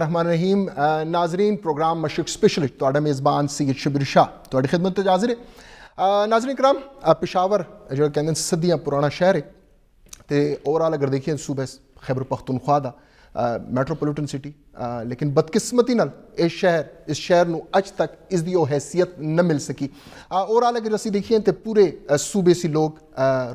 रहमान रहीम नाजरीन programme मशक specialist मेज़बान सैयद शबीर शाह खिदमत तो हाजिर है नाजरीन कराम पिशावर जो कहते सदियाँ पुराना शहर है तो ओवरऑल अगर देखिए सूबे खैबर पख्तनख्वा का मैट्रोपोलिटन सिटी लेकिन बदकिस्मती इस शहर इस शहर में अज तक इसकी हैसियत न मिल सकी ओवरऑल अगर असं देखिए तो पूरे सूबे से लोग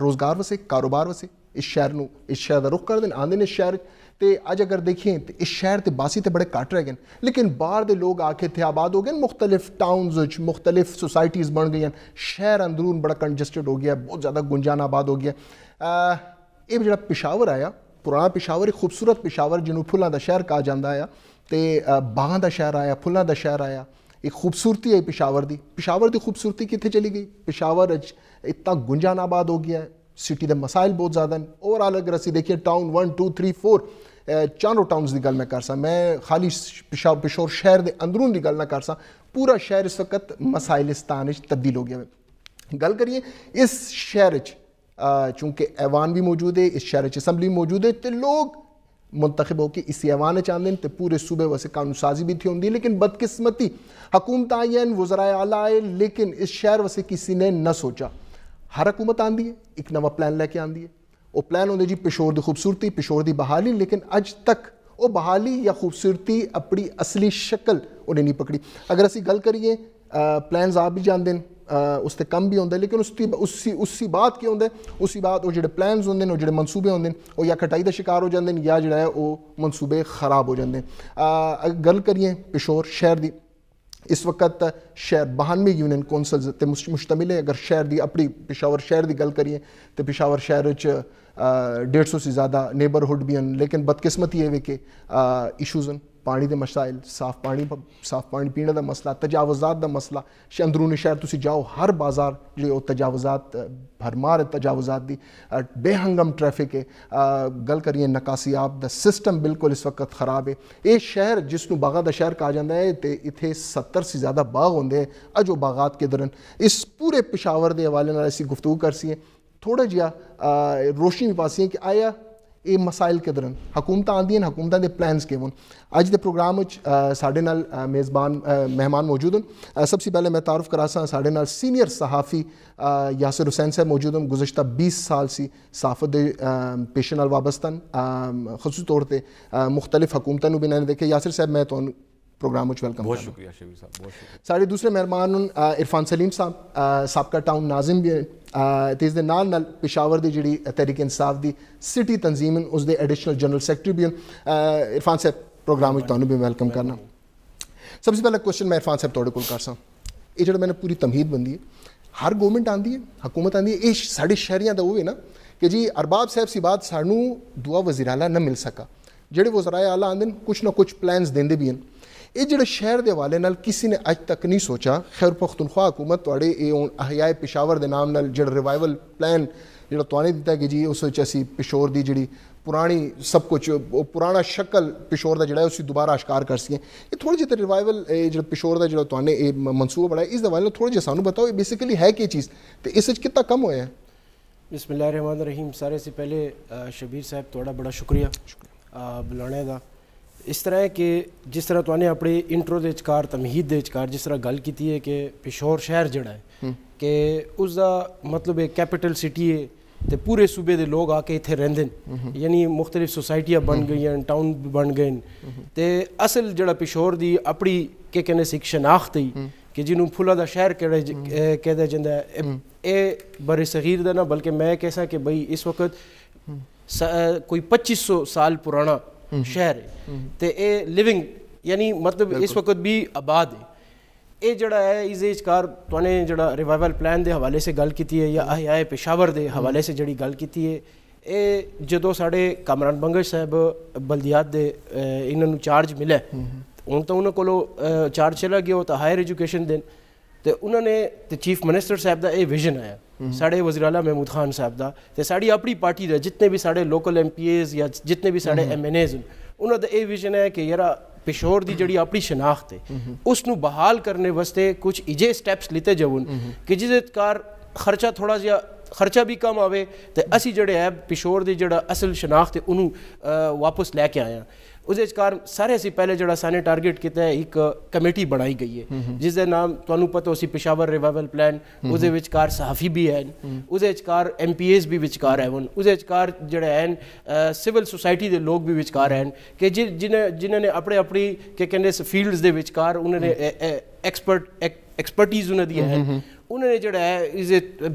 रोज़गार वसे कारोबार वसे इस शहर में इस शहर का रुख कर दें आते हैं इस शहर ਤੇ ਅੱਜ ਅਗਰ ਦੇਖੀਏ ਤੇ ਇਸ ਸ਼ਹਿਰ ਤੇ ਬਾਸੀ ਤੇ ਬੜੇ ਘੱਟ ਰਹਿ ਗਏ ਲੇਕਿਨ ਬਾਹਰ ਦੇ ਲੋਕ ਆ ਕੇ ਇੱਥੇ ਆਬਾਦ ਹੋ ਗਏ ਮੁxtਲਿਫ ਟਾਊਨਸ ਵਿੱਚ ਮੁxtਲਿਫ ਸੁਸਾਇਟੀਆਂ ਬਣ ਗਈਆਂ ਸ਼ਹਿਰ ਅੰਦਰੂਨ ਬੜਾ ਕੰਜਸਟਡ ਹੋ ਗਿਆ ਬਹੁਤ ਜ਼ਿਆਦਾ ਗੁੰਜਾਨ ਆਬਾਦ ਹੋ ਗਿਆ ਇਹ ਜਿਹੜਾ ਪਿਸ਼ਾਵਰ ਆਇਆ ਪੁਰਾਣਾ ਪਿਸ਼ਾਵਰ ਇੱਕ ਖੂਬਸੂਰਤ ਪਿਸ਼ਾਵਰ ਜਿਹਨੂੰ ਫੁੱਲਾਂ ਦਾ ਸ਼ਹਿਰ ਕਹਾ ਜਾਂਦਾ ਆ ਤੇ ਬਾਗਾਂ ਦਾ ਸ਼ਹਿਰ ਆਇਆ ਫੁੱਲਾਂ ਦਾ ਸ਼ਹਿਰ ਆਇਆ ਇਹ ਖੂਬਸੂਰਤੀ ਹੈ ਪਿਸ਼ਾਵਰ ਦੀ ਪਿਸ਼ਾਵਰ ਦੀ ਖੂਬਸੂਰਤੀ ਕਿੱਥੇ ਚਲੀ ਗਈ ਪਿਸ਼ਾਵਰ ਅੱਜ ਇਤਨਾ ਗੁੰਜਾਨ ਆਬਾਦ ਹੋ ਗਿਆ ਸਿਟੀ ਦੇ ਮਸਾਇਲ ਬਹੁਤ ਜ਼ਿਆਦਾ ਹਨ ਓਵਰ ਆਲ ਅਗਰ ਅਸੀਂ ਦੇਖੀਏ ਟਾਊਨ 1 2 3 4 चारों टाउनस की गल मैं कर सा मैं खाली पिशा पिशोर शहर के अंदरों की गल ना कर सूरा शहर इस वक्त मसाइलिस्तान तब्दील हो गया गल करिए इस शहर चूंकि ऐवान भी मौजूद है इस शहर असैम्बली मौजूद है तो लोग मुंतखब होकर इसी ऐवान आते हैं तो पूरे सूबे वैसे कानून साजी भी थी होंगी लेकिन बदकिस्मती हकूमत आई हैं वजराए आला आए लेकिन इस शहर वैसे किसी ने न सोचा हर हकूमत आँदी है एक नवा प्लान लैके आती है ਉਹ ਪਲਾਨ ਹੁੰਦੇ ਜੀ ਪਿਸ਼ੋਰ ਦੀ ਖੂਬਸੂਰਤੀ ਪਿਸ਼ੋਰ ਦੀ ਬਹਾਲੀ ਲੇਕਿਨ ਅੱਜ ਤੱਕ ਉਹ ਬਹਾਲੀ ਜਾਂ ਖੂਬਸੂਰਤੀ ਆਪਣੀ ਅਸਲੀ ਸ਼ਕਲ ਉਹਨੇ ਨਹੀਂ ਪਕੜੀ ਅਗਰ ਅਸੀਂ ਗੱਲ ਕਰੀਏ ਪਲਾਨਸ ਆਪ ਵੀ ਜਾਣਦੇ ਨੇ ਉਸ ਤੇ ਕੰਮ ਵੀ ਹੁੰਦਾ ਲੇਕਿਨ ਉਸ ਦੀ ਉਸੀ ਉਸੀ ਬਾਤ ਕੀ ਹੁੰਦਾ ਉਸੀ ਬਾਤ ਉਹ ਜਿਹੜੇ ਪਲਾਨਸ ਹੁੰਦੇ ਨੇ ਉਹ ਜਿਹੜੇ ਮਨਸੂਬੇ ਹੁੰਦੇ ਨੇ ਉਹ ਜਾਂ ਕਟਾਈ ਦਾ ਸ਼ਿਕਾਰ ਹੋ ਜਾਂਦੇ ਨੇ ਜਾਂ ਜਿਹੜਾ ਹੈ ਉਹ ਮਨਸੂਬੇ ਖਰਾਬ ਹੋ ਜਾਂਦੇ ਨੇ ਗੱਲ ਕਰੀਏ ਪਿਸ਼ੋਰ ਸ਼ਹਿਰ ਦੀ इस वक्त शहर बानवे यूनियन कौंसल मुश्तमिल है अगर शहर की अपनी पिशावर शहर की गल करिए तो पिशावर शहर डेढ़ सौ से ज़्यादा नेबरहुड भी हैं लेकिन बदकिस्मती है वे कि इशूज़ पानी के मसाइल साफ पानी साफ पानी पीने का मसला तजावजात का मसला श अंदरूनी शहर तुम जाओ हर बाजार जो तजावजात भरमार है तजावजात की बेहंगम ट्रैफिक है गल करिए नकासी आप द सिस्टम बिल्कुल इस वक्त ख़राब है ये शहर जिसनों बाघा का शहर कहा जाता है तो इतने सत्तर से ज़्यादा बाग होंगे अजो बागात दौरान इस पूरे पिशावर के हवाले असी गुफ्तू कर सी थोड़ा जि रोशनी भी पा कि आया ये मसाइल किधर हकूमत आदि हकूमत के प्लैनस के हों अज के प्रोग्राम साढ़े नाल मेज़बान मेहमान मौजूद हैं सबसे पहले मैं तारुफ करा साढ़े नाल सीनियर सहाफ़ी यासिर हुसैन साहब मौजूद हैं गुजशत बीस साल से सहाफत पेशे न वाबस्ता खसूस तौर पर मुख्तलिफ हकूमत में भी इन्होंने देखे यासिर साहब मैं तो प्रोग्राम वेलकम बहुत शुक्रिया साहब सा दूसरे मेहमान इरफान सलीम साहब सबका टाउन नाजिम भी हैं ਤੇ ਇਸ ਦੇ ਨਾਲ ਨਾਲ ਪਿਸ਼ਾਵਰ ਦੀ ਜਿਹੜੀ ਤਹਿਰੀਕ ਇਨਸਾਫ ਦੀ ਸਿਟੀ ਤਨਜ਼ੀਮ ਉਸ ਦੇ ਐਡੀਸ਼ਨਲ ਜਨਰਲ ਸੈਕਟਰੀ ਵੀ ਇਰਫਾਨ ਸਾਹਿਬ ਪ੍ਰੋਗਰਾਮ ਵਿੱਚ ਤੁਹਾਨੂੰ ਵੀ ਵੈਲਕਮ ਕਰਨਾ ਸਭ ਤੋਂ ਪਹਿਲਾ ਕੁਐਸਚਨ ਮੈਂ ਇਰਫਾਨ ਸਾਹਿਬ ਤੁਹਾਡੇ ਕੋਲ ਕਰਸਾਂ ਇਹ ਜਿਹੜਾ ਮੈਨੇ ਪੂਰੀ ਤਮਹੀਦ ਬੰਦੀ ਹੈ ਹਰ ਗਵਰਨਮੈਂਟ ਆਂਦੀ ਹੈ ਹਕੂਮਤ ਆਂਦੀ ਹੈ ਇਹ ਸਾਡੇ ਸ਼ਹਿਰੀਆਂ ਦਾ ਉਹ ਹੈ ਨਾ ਕਿ ਜੀ ਅਰਬਾਬ ਸਾਹਿਬ ਸੀ ਬਾਤ ਸਾਨੂੰ ਦੁਆ ਆਲਾ ਨਾ ਮਿਲ ਸਕਾ ਜਿਹੜੇ ਵਜ਼ਰਾਏ ਆਲਾ ਆਂਦੇ ਨੇ ਕੁਛ ਨਾ ਕੁਛ ਪਲਾਨਸ ਦਿੰਦੇ ਵੀ ਹਨ ये जोड़े शहर के हवाले किसी ने अज तक नहीं सोचा खैर पुख्तनख्वा हुकूमत थोड़े ये हूँ अहियाए पिशावर के नाम जो रिवाइवल प्लैन जो तुने दिता कि जी उस असी पिशोर की जी पुरानी सब कुछ पुराना शक्ल पिशोर का जोड़ा उसकी दोबारा आश्कार कर सकें ये थोड़े जितने रिवाइवल जो पिशोर का जो तुमने मनसूबा बनाया इस हवाले थोड़े जानू बताओ बेसिकली है कि चीज़ तो इस कितना कम होया है बिस्मिल रहमान रहीम सारे से पहले शबीर साहब थोड़ा बड़ा शुक्रिया बुलाने का ਇਸ ਤਰ੍ਹਾਂ ਹੈ ਕਿ ਜਿਸ ਤਰ੍ਹਾਂ ਤੁਹਾਨੂੰ ਆਪਣੇ ਇੰਟਰੋ ਦੇ ਵਿਚਕਾਰ ਤਮਹੀਦ ਦੇ ਵਿਚਕਾਰ ਜਿਸ ਤਰ੍ਹਾਂ ਗੱਲ ਕੀਤੀ ਹੈ ਕਿ ਪਿਸ਼ੌਰ ਸ਼ਹਿਰ ਜਿਹੜਾ ਹੈ ਕਿ ਉਸ ਦਾ ਮਤਲਬ ਇਹ ਕੈਪੀਟਲ ਸਿਟੀ ਹੈ ਤੇ ਪੂਰੇ ਸੂਬੇ ਦੇ ਲੋਕ ਆ ਕੇ ਇੱਥੇ ਰਹਿੰਦੇ ਨੇ ਯਾਨੀ ਮੁxtਲਿਫ ਸੁਸਾਇਟੀਆਂ ਬਣ ਗਈਆਂ ਟਾਊਨ ਬਣ ਗਏ ਤੇ ਅਸਲ ਜਿਹੜਾ ਪਿਸ਼ੌਰ ਦੀ ਆਪਣੀ ਕਿ ਕਹਿੰਦੇ ਸਿੱਖ ਸ਼ਨਾਖਤ ਹੀ ਕਿ ਜਿਹਨੂੰ ਫੁੱਲਾ ਦਾ ਸ਼ਹਿਰ ਕਿਹੜਾ ਕਹਿੰਦਾ ਜਾਂਦਾ ਇਹ ਬਰੇ ਸਗੀਰ ਦਾ ਨਾ ਬਲਕਿ ਮੈਂ ਕਹਿੰਦਾ ਕਿ ਬਈ ਇਸ ਵਕਤ ਕੋਈ 2500 ਸਾਲ ਪੁਰਾਣਾ ਸ਼ਹਿਰ ਹੈ ਤੇ ਇਹ ਲਿਵਿੰਗ ਯਾਨੀ ਮਤਲਬ ਇਸ ਵਕਤ ਵੀ ਆਬਾਦ ਹੈ ਇਹ ਜਿਹੜਾ ਹੈ ਇਸ ਇਜਕਾਰ ਤੁਹਾਨੂੰ ਜਿਹੜਾ ਰਿਵਾਈਵਲ ਪਲਾਨ ਦੇ ਹਵਾਲੇ ਸੇ ਗੱਲ ਕੀਤੀ ਹੈ ਜਾਂ ਆਇਆ ਪੇਸ਼ਾਵਰ ਦੇ ਹਵਾਲੇ ਸੇ ਜਿਹੜੀ ਗੱਲ ਕੀਤੀ ਹੈ ਇਹ ਜਦੋਂ ਸਾਡੇ ਕਮਰਾਨ ਬੰਗਸ਼ ਸਾਹਿਬ ਬਲਦੀਆਤ ਦੇ ਇਹਨਾਂ ਨੂੰ ਚਾਰਜ ਮਿਲਿਆ ਹੁਣ ਤਾਂ ਉਹਨਾਂ ਕੋਲੋਂ ਚਾਰਜ ਚਲਾ ਗਿਆ ਉਹ ਤਾਂ ਹਾਇਰ ਐਜੂਕੇਸ਼ਨ ਦੇਣ ਤੇ ਉਹਨਾਂ ਨੇ ਤੇ ਚੀਫ ਮਿਨਿਸਟਰ ਸਾਹਿਬ ਦਾ ਇਹ ਵਿਜ਼ਨ ਆਇਆ ਸਾਡੇ ਵਜ਼ੀਰਾਲਾ ਮਹਿਮੂਦ ਖਾਨ ਸਾਹਿਬ ਦਾ ਤੇ ਸਾਡੀ ਆਪਣੀ ਪਾਰਟੀ ਦਾ ਜਿੰਨੇ ਵੀ ਸਾਡੇ ਲੋਕਲ ਐਮਪੀਏਜ਼ ਜਾਂ ਜਿੰਨੇ ਵੀ ਸਾਡੇ ਐਮਐਨਏਜ਼ ਉਹਨਾਂ ਦਾ ਇਹ ਵਿਜ਼ਨ ਹੈ ਕਿ ਯਾਰਾ ਪਿਸ਼ੋਰ ਦੀ ਜਿਹੜੀ ਆਪਣੀ ਸ਼ਨਾਖਤ ਹੈ ਉਸ ਨੂੰ ਬਹਾਲ ਕਰਨੇ ਵਾਸਤੇ ਕੁਝ ਇਜੇ ਸਟੈਪਸ ਲਿਤੇ ਜਾਵਨ ਕਿ ਜਿਹਦੇ ਕਾਰ ਖਰਚਾ ਥੋੜਾ ਜਿਹਾ ਖਰਚਾ ਵੀ ਕਮ ਆਵੇ ਤੇ ਅਸੀਂ ਜਿਹੜੇ ਹੈ ਪਿਸ਼ੋਰ ਦੀ ਜਿਹੜਾ ਅਸਲ ਸ਼ਨਾਖਤ ਹੈ ਉਹਨੂੰ ਵਾਪਸ ਲੈ ਕੇ ਆਇਆ ਉਦੇਸ਼ ਕਰ ਸਾਰੇ ਅਸੀਂ ਪਹਿਲੇ ਜਿਹੜਾ ਸਾਨੇ ਟਾਰਗੇਟ ਕੀਤਾ ਹੈ ਇੱਕ ਕਮੇਟੀ ਬਣਾਈ ਗਈ ਹੈ ਜਿਸ ਦਾ ਨਾਮ ਤੁਹਾਨੂੰ ਪਤਾ ਹੋਸੀ ਪਿਸ਼ਾਵਰ ਰਿਵਾਈਵਲ ਪਲਾਨ ਵਿੱਚ ਕਾਰ ਸਾਫੀ ਵੀ ਹੈ ਵਿੱਚ ਵਿਚਕਾਰ ਐਮਪੀਐਸ ਵੀ ਵਿਚਕਾਰ ਹੈ ਉਹਦੇ ਵਿਚਕਾਰ ਜਿਹੜੇ ਹਨ ਸਿਵਲ ਸੁਸਾਇਟੀ ਦੇ ਲੋਕ ਵੀ ਵਿਚਕਾਰ ਹਨ ਕਿ ਜਿਨ੍ਹਾਂ ਜਿਨ੍ਹਾਂ ਨੇ ਆਪਣੇ ਆਪਣੀ ਕਿ ਕਹਿੰਦੇ ਫੀਲਡਸ ਦੇ ਵਿਚਕਾਰ ਉਹਨਾਂ ਨੇ ਐਕਸਪਰਟ ਐਕਸਪਰਟੀਜ਼ ਉਹਨਾਂ ਦੀ ਹੈ ਉਹਨਾਂ ਨੇ ਜਿਹੜਾ ਹੈ ਇਸ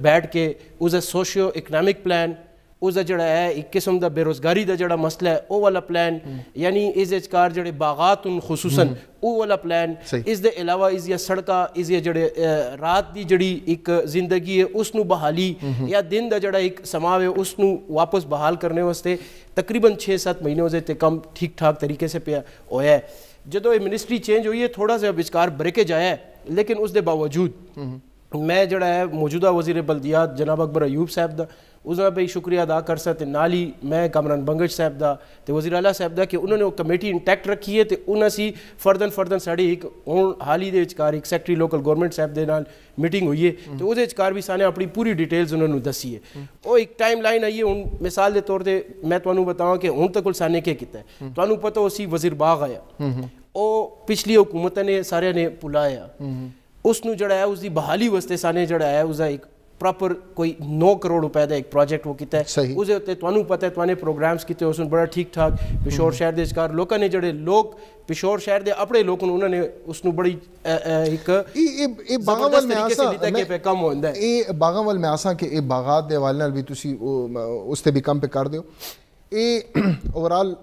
ਬੈਠ ਕੇ ਉਸ ਸੋਸ਼ੀਓ ਇਕਨੋਮਿਕ ਪਲਾਨ उसका जो है एक किस्म का बेरोजगारी का जोड़ा मसला है वह वाला प्लैन यानी इस कार जो बागात उन खसूस वो हम्म। वाला प्लैन इस अलावा इस सड़क इस जो रात की जड़ी एक जिंदगी है उसनों बहाली हम्म। या दिन का जो एक समाव है उसनों वापस बहाल करने वास्ते तकरीबन छः सत्त महीने उस कम ठीक ठाक तरीके से पे होया जो मिनिस्ट्री चेंज हुई है थोड़ा सा विचकार ब्रेकेज आया है लेकिन उसके बावजूद हम्म। ਮੈਂ ਜਿਹੜਾ ਹੈ ਮੌਜੂਦਾ ਵਜ਼ੀਰ ਬਲਦੀਆਤ ਜਨਾਬ ਅਕਬਰ ਅਯੂਬ ਸਾਹਿਬ ਦਾ ਉਹਨਾਂ ਬਈ ਸ਼ੁਕਰੀਆ ਅਦਾ ਕਰ ਸਕਤੇ ਨਾਲ ਹੀ ਮੈਂ ਕਮਰਨ ਬੰਗਸ਼ ਸਾਹਿਬ ਦਾ ਤੇ ਵਜ਼ੀਰ ਆਲਾ ਸਾਹਿਬ ਦਾ ਕਿ ਉਹਨਾਂ ਨੇ ਉਹ ਕਮੇਟੀ ਇੰਟੈਕਟ ਰੱਖੀ ਹੈ ਤੇ ਉਹਨਾਂ ਸੀ ਫਰਦਨ ਫਰਦਨ ਸਾਡੀ ਇੱਕ ਹੁਣ ਹਾਲ ਹੀ ਦੇ ਵਿਚਕਾਰ ਇੱਕ ਸੈਕਟਰੀ ਲੋਕਲ ਗਵਰਨਮੈਂਟ ਸਾਹਿਬ ਦੇ ਨਾਲ ਮੀਟਿੰਗ ਹੋਈ ਹੈ ਤੇ ਉਹਦੇ ਵਿਚਕਾਰ ਵੀ ਸਾਨੇ ਆਪਣੀ ਪੂਰੀ ਡਿਟੇਲਸ ਉਹਨਾਂ ਨੂੰ ਦੱਸੀ ਹੈ ਉਹ ਇੱਕ ਟਾਈਮ ਲਾਈਨ ਆਈ ਹੈ ਹੁਣ ਮਿਸਾਲ ਦੇ ਤੌਰ ਤੇ ਮੈਂ ਤੁਹਾਨੂੰ ਬਤਾਵਾਂ ਕਿ ਹੁਣ ਤੱਕ ਸਾਨੇ ਕੀ ਕੀਤਾ ਤੁਹਾਨੂੰ ਪਤਾ ਉਸੀ ਵਜ਼ੀਰ ਬਾਗ ਆਇਆ ਉਹ ਪਿਛਲੀ ਹਕੂਮਤਾਂ ਨੇ ਸਾਰਿਆਂ ਨੇ ਪੁਲਾਇਆ ਉਸ ਨੂੰ ਜਿਹੜਾ ਹੈ ਉਸ ਦੀ ਬਹਾਲੀ ਵਾਸਤੇ ਸਾਨੇ ਜਿਹੜਾ ਹੈ ਉਸ ਦਾ ਇੱਕ ਪ੍ਰੋਪਰ ਕੋਈ 9 ਕਰੋੜ ਰੁਪਏ ਦਾ ਇੱਕ ਪ੍ਰੋਜੈਕਟ ਉਹ ਕੀਤਾ ਹੈ ਉਹਦੇ ਉੱਤੇ ਤੁਹਾਨੂੰ ਪਤਾ ਹੈ ਤੁਹਾਨੂੰ ਪ੍ਰੋਗਰਾਮਸ ਕੀਤੇ ਉਸ ਨੂੰ ਬੜਾ ਠੀਕ ਠਾਕ ਪਿਸ਼ੋਰ ਸ਼ਹਿਰ ਦੇ ਸਰਕਾਰ ਲੋਕਾਂ ਨੇ ਜਿਹੜੇ ਲੋਕ ਪਿਸ਼ੋਰ ਸ਼ਹਿਰ ਦੇ ਆਪਣੇ ਲੋਕ ਨੂੰ ਉਹਨਾਂ ਨੇ ਉਸ ਨੂੰ ਬੜੀ ਇੱਕ ਇਹ ਇਹ ਬਾਗਾਵਲ ਮੈਂ ਆਸਾਂ ਕਿ ਪੇ ਕਮ ਹੁੰਦਾ ਹੈ ਇਹ ਬਾਗਾਵਲ ਮੈਂ ਆਸਾਂ ਕਿ ਇਹ ਬਾਗਾਤ ਦੇ ਵਾਲ ਨਾਲ ਵੀ ਤੁਸੀਂ ਉਸ ਤੇ ਵੀ ਕੰਮ ਪੇ ਕਰ ਦਿਓ ਇਹ ਓਵਰਆਲ